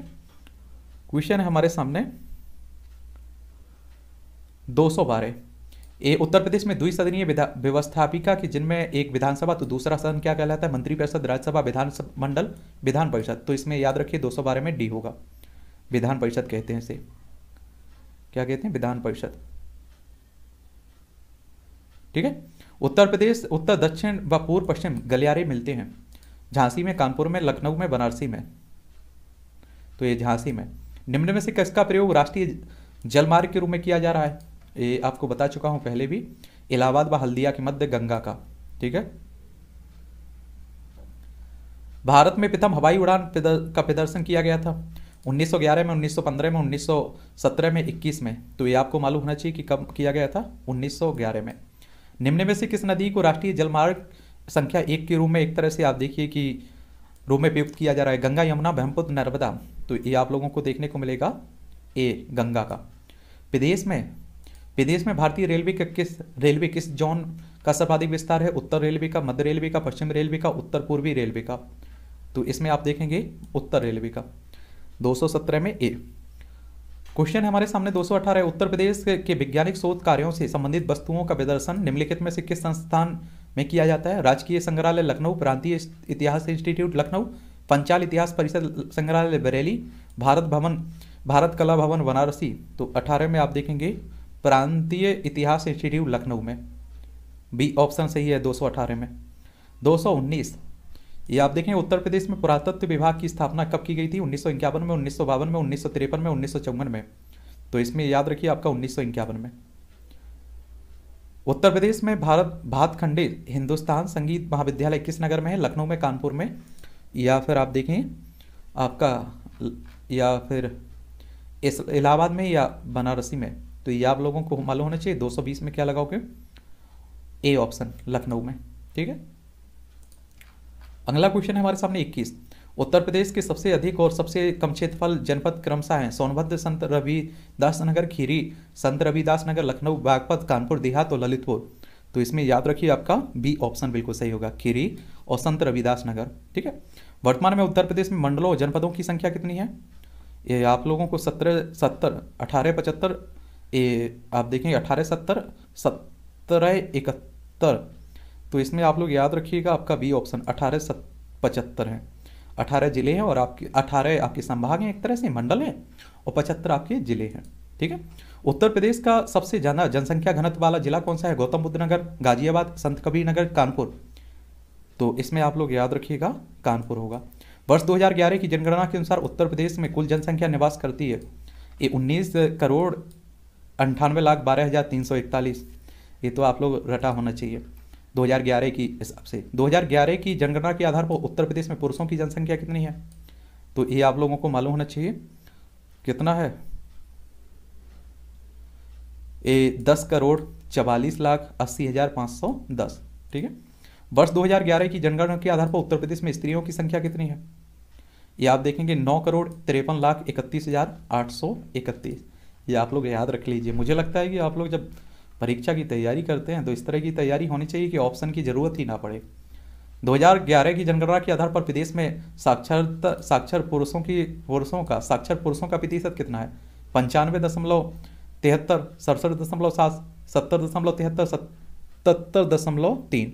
क्वेश्चन है हमारे सामने दो सौ बारह ए, उत्तर प्रदेश में द्विसदनीय व्यवस्थापिका की जिनमें एक विधानसभा तो दूसरा सदन क्या कहलाता है मंत्री परिषद राज्यसभा विधान मंडल विधान परिषद तो इसमें याद रखिए दो सौ बारह में डी होगा विधान परिषद कहते हैं इसे क्या कहते हैं विधान परिषद ठीक है उत्तर प्रदेश उत्तर दक्षिण व पूर्व पश्चिम गलियारे मिलते हैं झांसी में कानपुर में लखनऊ में बनारसी में तो ये झांसी में निम्न में से किसका प्रयोग राष्ट्रीय जलमार्ग के रूप में किया जा रहा है ये आपको बता चुका हूं पहले भी इलाहाबाद व हल्दिया के मध्य गंगा का ठीक है भारत में प्रथम हवाई उड़ान का प्रदर्शन किया गया था 1911 में 1915 में 1917 में 21 में तो ये आपको मालूम होना चाहिए कि कब किया गया था 1911 में निम्न में से किस नदी को राष्ट्रीय जलमार्ग संख्या एक के रूप में एक तरह से आप देखिए कि रूप में प्रयुक्त किया जा रहा है गंगा यमुना ब्रह्मपुत्र नर्मदा तो ये आप लोगों को देखने को मिलेगा ए गंगा का विदेश में विदेश में भारतीय रेलवे का किस रेलवे किस जोन का सर्वाधिक विस्तार है उत्तर रेलवे का मध्य रेलवे का पश्चिम रेलवे का उत्तर पूर्वी रेलवे का तो इसमें आप देखेंगे उत्तर रेलवे का 217 में ए क्वेश्चन हमारे सामने 218 है उत्तर प्रदेश के वैज्ञानिक शोध कार्यों से संबंधित वस्तुओं का प्रदर्शन निम्नलिखित में से किस संस्थान में किया जाता है राजकीय संग्रहालय लखनऊ प्रांतीय इतिहास इंस्टीट्यूट लखनऊ पंचाल इतिहास परिषद संग्रहालय बरेली भारत भवन भारत कला भवन बनारसी तो अठारह में आप देखेंगे प्रांतीय इतिहास इंस्टीट्यूट लखनऊ में बी ऑप्शन सही है 218 में 219 ये आप देखें उत्तर प्रदेश में पुरातत्व विभाग की स्थापना कब की गई थी उन्नीस में उन्नीस में उन्नीस में उन्नीस में तो इसमें याद रखिए आपका उन्नीस में उत्तर प्रदेश में भारत भातखंडे हिंदुस्तान संगीत महाविद्यालय किस नगर में है लखनऊ में कानपुर में या फिर आप देखें आपका या फिर इस इलाहाबाद में या बनारसी में तो ये आप लोगों को मालूम होना चाहिए 220 में क्या लगाओगे ए ऑप्शन लखनऊ में ठीक है अगला क्वेश्चन है हमारे सामने 21 उत्तर प्रदेश के सबसे अधिक और सबसे कम क्षेत्रफल जनपद क्रमशः हैं सोनभद्र संत रविदास नगर खीरी संत रविदास नगर लखनऊ बागपत कानपुर देहात और ललितपुर तो इसमें याद रखिए आपका बी ऑप्शन बिल्कुल सही होगा खीरी और संत रविदास नगर ठीक है वर्तमान में उत्तर प्रदेश में मंडलों और जनपदों की संख्या कितनी है ये आप लोगों को सत्रह सत्तर अठारह पचहत्तर ए, आप देखेंगे अठारह सत्तर सत्रह इकहत्तर तो इसमें आप लोग याद रखिएगा आपका बी ऑप्शन अठारह सत पचहत्तर है अठारह जिले हैं और आपके अठारह आपके संभाग हैं एक तरह से मंडल हैं और पचहत्तर आपके जिले हैं ठीक है उत्तर प्रदेश का सबसे ज़्यादा जनसंख्या घनत्व वाला जिला कौन सा है गौतम बुद्ध नगर गाजियाबाद संत कबीर नगर कानपुर तो इसमें आप लोग याद रखिएगा कानपुर होगा वर्ष 2011 की जनगणना के अनुसार उत्तर प्रदेश में कुल जनसंख्या निवास करती है ये 19 करोड़ अंठानवे लाख बारह हज़ार तीन सौ इकतालीस ये तो आप लोग रटा होना चाहिए 2011 की हिसाब से 2011 की जनगणना के आधार पर उत्तर प्रदेश में पुरुषों की जनसंख्या कितनी है तो ये आप लोगों को मालूम होना चाहिए कितना है ये दस करोड़ चवालीस लाख अस्सी हज़ार पाँच सौ दस ठीक है वर्ष 2011 की जनगणना के आधार पर उत्तर प्रदेश में स्त्रियों की संख्या कितनी है ये आप देखेंगे नौ करोड़ तिरपन लाख इकतीस हज़ार आठ सौ इकतीस ये आप लोग याद रख लीजिए मुझे लगता है कि आप लोग जब परीक्षा की तैयारी करते हैं तो इस तरह की तैयारी होनी चाहिए कि ऑप्शन की ज़रूरत ही ना पड़े 2011 की जनगणना के आधार पर प्रदेश में साक्षरता साक्षर पुरुषों की पुरुषों का साक्षर पुरुषों का प्रतिशत कितना है पंचानवे दशमलव तिहत्तर सड़सठ दशमलव सात सत्तर दशमलव तिहत्तर सतहत्तर दशमलव तीन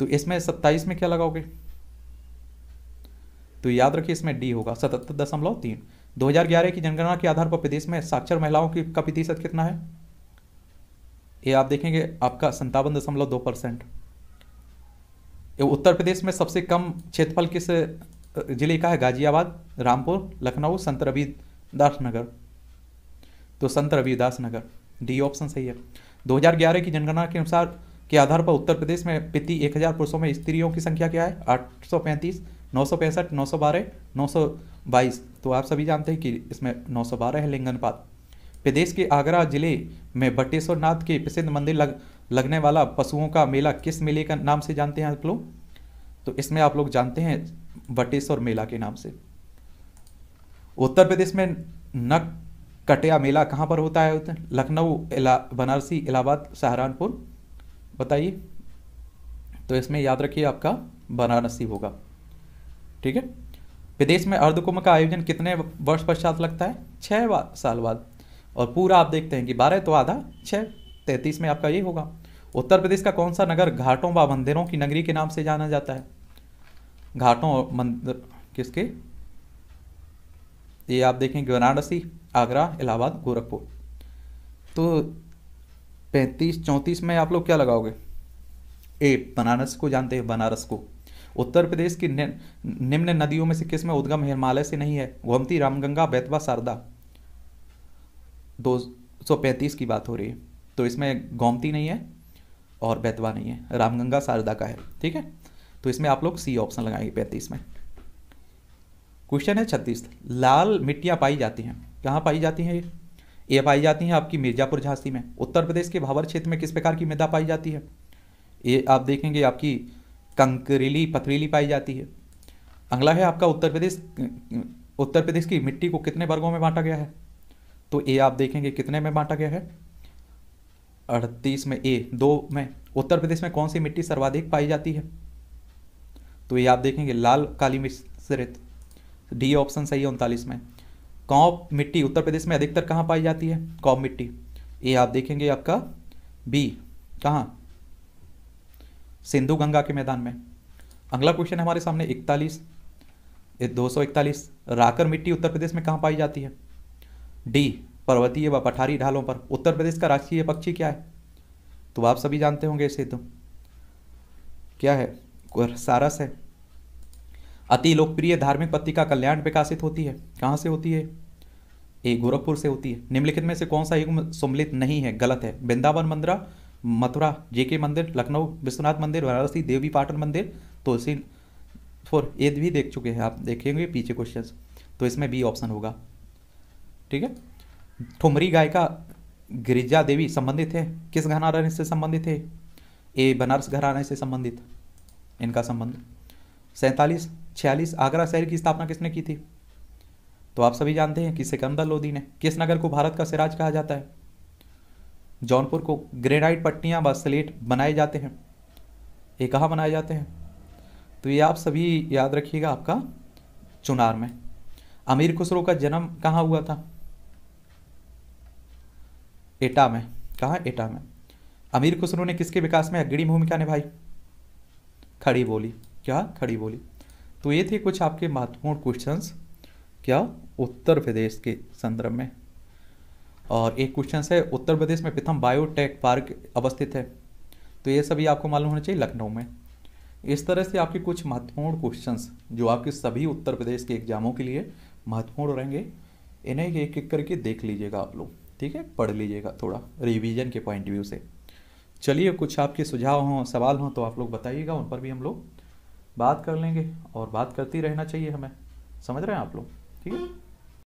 तो इसमें सत्ताईस में क्या लगाओगे तो याद रखिए इसमें डी होगा सतहत्तर दशमलव तीन 2011 की जनगणना के आधार पर प्रदेश में साक्षर महिलाओं की का प्रतिशत कितना है ये आप देखेंगे आपका संतावन दशमलव दो परसेंट उत्तर प्रदेश में सबसे कम क्षेत्रफल किस जिले का है गाजियाबाद रामपुर लखनऊ संत रविदास नगर तो संत रविदास नगर डी ऑप्शन सही है 2011 की जनगणना के अनुसार के आधार पर उत्तर प्रदेश में प्रति 1000 पुरुषों में स्त्रियों की संख्या क्या है आठ सौ पैंतीस नौ सौ पैंसठ नौ सौ बारह नौ सौ बाईस तो आप सभी जानते हैं कि इसमें नौ सौ बारह है लिंगनपात प्रदेश के आगरा जिले में बटेश्वर नाथ के प्रसिद्ध मंदिर लग, लगने वाला पशुओं का मेला किस मेले का नाम से जानते हैं आप लोग तो इसमें आप लोग जानते हैं बटेश्वर मेला के नाम से उत्तर प्रदेश में नक कटिया मेला कहाँ पर होता है लखनऊ इला बनारसी इलाहाबाद सहारनपुर बताइए तो इसमें याद रखिए आपका बनारसी होगा ठीक है विदेश में अर्धकुंभ का आयोजन कितने वर्ष पश्चात लगता है छः साल बाद और पूरा आप देखते हैं कि बारह तो आधा छः तैंतीस में आपका ये होगा उत्तर प्रदेश का कौन सा नगर घाटों व मंदिरों की नगरी के नाम से जाना जाता है घाटों और मंदिर किसके ये आप देखें वाराणसी आगरा इलाहाबाद गोरखपुर तो पैंतीस चौंतीस में आप लोग क्या लगाओगे ए बनारस को जानते हैं बनारस को उत्तर प्रदेश की निम्न नदियों में से किस में उद्गम हिमालय से नहीं है गोमती रामगंगा बेतवा शारदा दो सौ पैंतीस की बात हो रही है तो इसमें गोमती नहीं है और बेतवा नहीं है रामगंगा शारदा का है ठीक है तो इसमें आप लोग सी ऑप्शन लगाएंगे पैंतीस में क्वेश्चन है छत्तीस लाल मिट्टियाँ पाई जाती हैं कहाँ पाई जाती हैं ये ये पाई जाती हैं आपकी मिर्जापुर झांसी में उत्तर प्रदेश के भावर क्षेत्र में किस प्रकार की मृदा पाई जाती है ये आप देखेंगे आपकी कंकरीली पथरीली पाई जाती है अगला है आपका उत्तर प्रदेश उत्तर प्रदेश की मिट्टी को कितने वर्गों में बांटा गया है तो ए आप देखेंगे कितने में बांटा गया है अड़तीस में ए दो में उत्तर प्रदेश में कौन सी मिट्टी सर्वाधिक पाई जाती है तो ये आप देखेंगे लाल काली मिश्रित डी ऑप्शन सही है उनतालीस में कौप मिट्टी उत्तर प्रदेश में अधिकतर कहाँ पाई जाती है कौप मिट्टी ये आप देखेंगे आपका बी कहाँ सिंधु गंगा के मैदान में अगला क्वेश्चन हमारे सामने इकतालीस दो सौ इकतालीस राकर मिट्टी उत्तर प्रदेश में कहाँ पाई जाती है डी पर्वतीय व पठारी ढालों पर उत्तर प्रदेश का राष्ट्रीय पक्षी क्या है तो आप सभी जानते होंगे इसे तो क्या है सारस है अति लोकप्रिय धार्मिक पत्रिका कल्याण विकासित होती है कहाँ से होती है ए गोरखपुर से होती है निम्नलिखित में से कौन सा युग सम्मिलित नहीं है गलत है वृंदावन मंदिरा मथुरा जेके मंदिर लखनऊ विश्वनाथ मंदिर वाराणसी देवी पाटन मंदिर तुलसी फोर ये भी देख चुके हैं आप देखेंगे पीछे क्वेश्चंस तो इसमें बी ऑप्शन होगा ठीक है ठुमरी गाय का गिरिजा देवी संबंधित है किस घराने से संबंधित है ए बनारस घराने से संबंधित इनका संबंध सैंतालीस छियालीस आगरा शहर की स्थापना किसने की थी तो आप सभी जानते हैं कि सिकंदर लोधी ने किस नगर को भारत का सिराज कहा जाता है जौनपुर को ग्रेनाइट पट्टियाँ व स्लेट बनाए जाते हैं ये कहाँ बनाए जाते हैं तो ये आप सभी याद रखिएगा आपका चुनार में अमीर खुसरो का जन्म कहाँ हुआ था एटा में कहाँ एटा में अमीर खुसरो ने किसके विकास में अग्रणी भूमिका निभाई खड़ी बोली क्या खड़ी बोली तो ये थे कुछ आपके महत्वपूर्ण क्वेश्चंस क्या उत्तर प्रदेश के संदर्भ में और एक क्वेश्चन है उत्तर प्रदेश में प्रथम बायोटेक पार्क अवस्थित है तो ये सभी आपको मालूम होना चाहिए लखनऊ में इस तरह से आपके कुछ महत्वपूर्ण क्वेश्चंस जो आपके सभी उत्तर प्रदेश के एग्जामों के लिए महत्वपूर्ण रहेंगे इन्हें एक एक करके देख लीजिएगा आप लोग ठीक है पढ़ लीजिएगा थोड़ा रिवीजन के पॉइंट व्यू से चलिए कुछ आपके सुझाव हों सवाल हों तो आप लोग बताइएगा उन पर भी हम लोग बात कर लेंगे और बात करती रहना चाहिए हमें समझ रहे हैं आप लोग ठीक है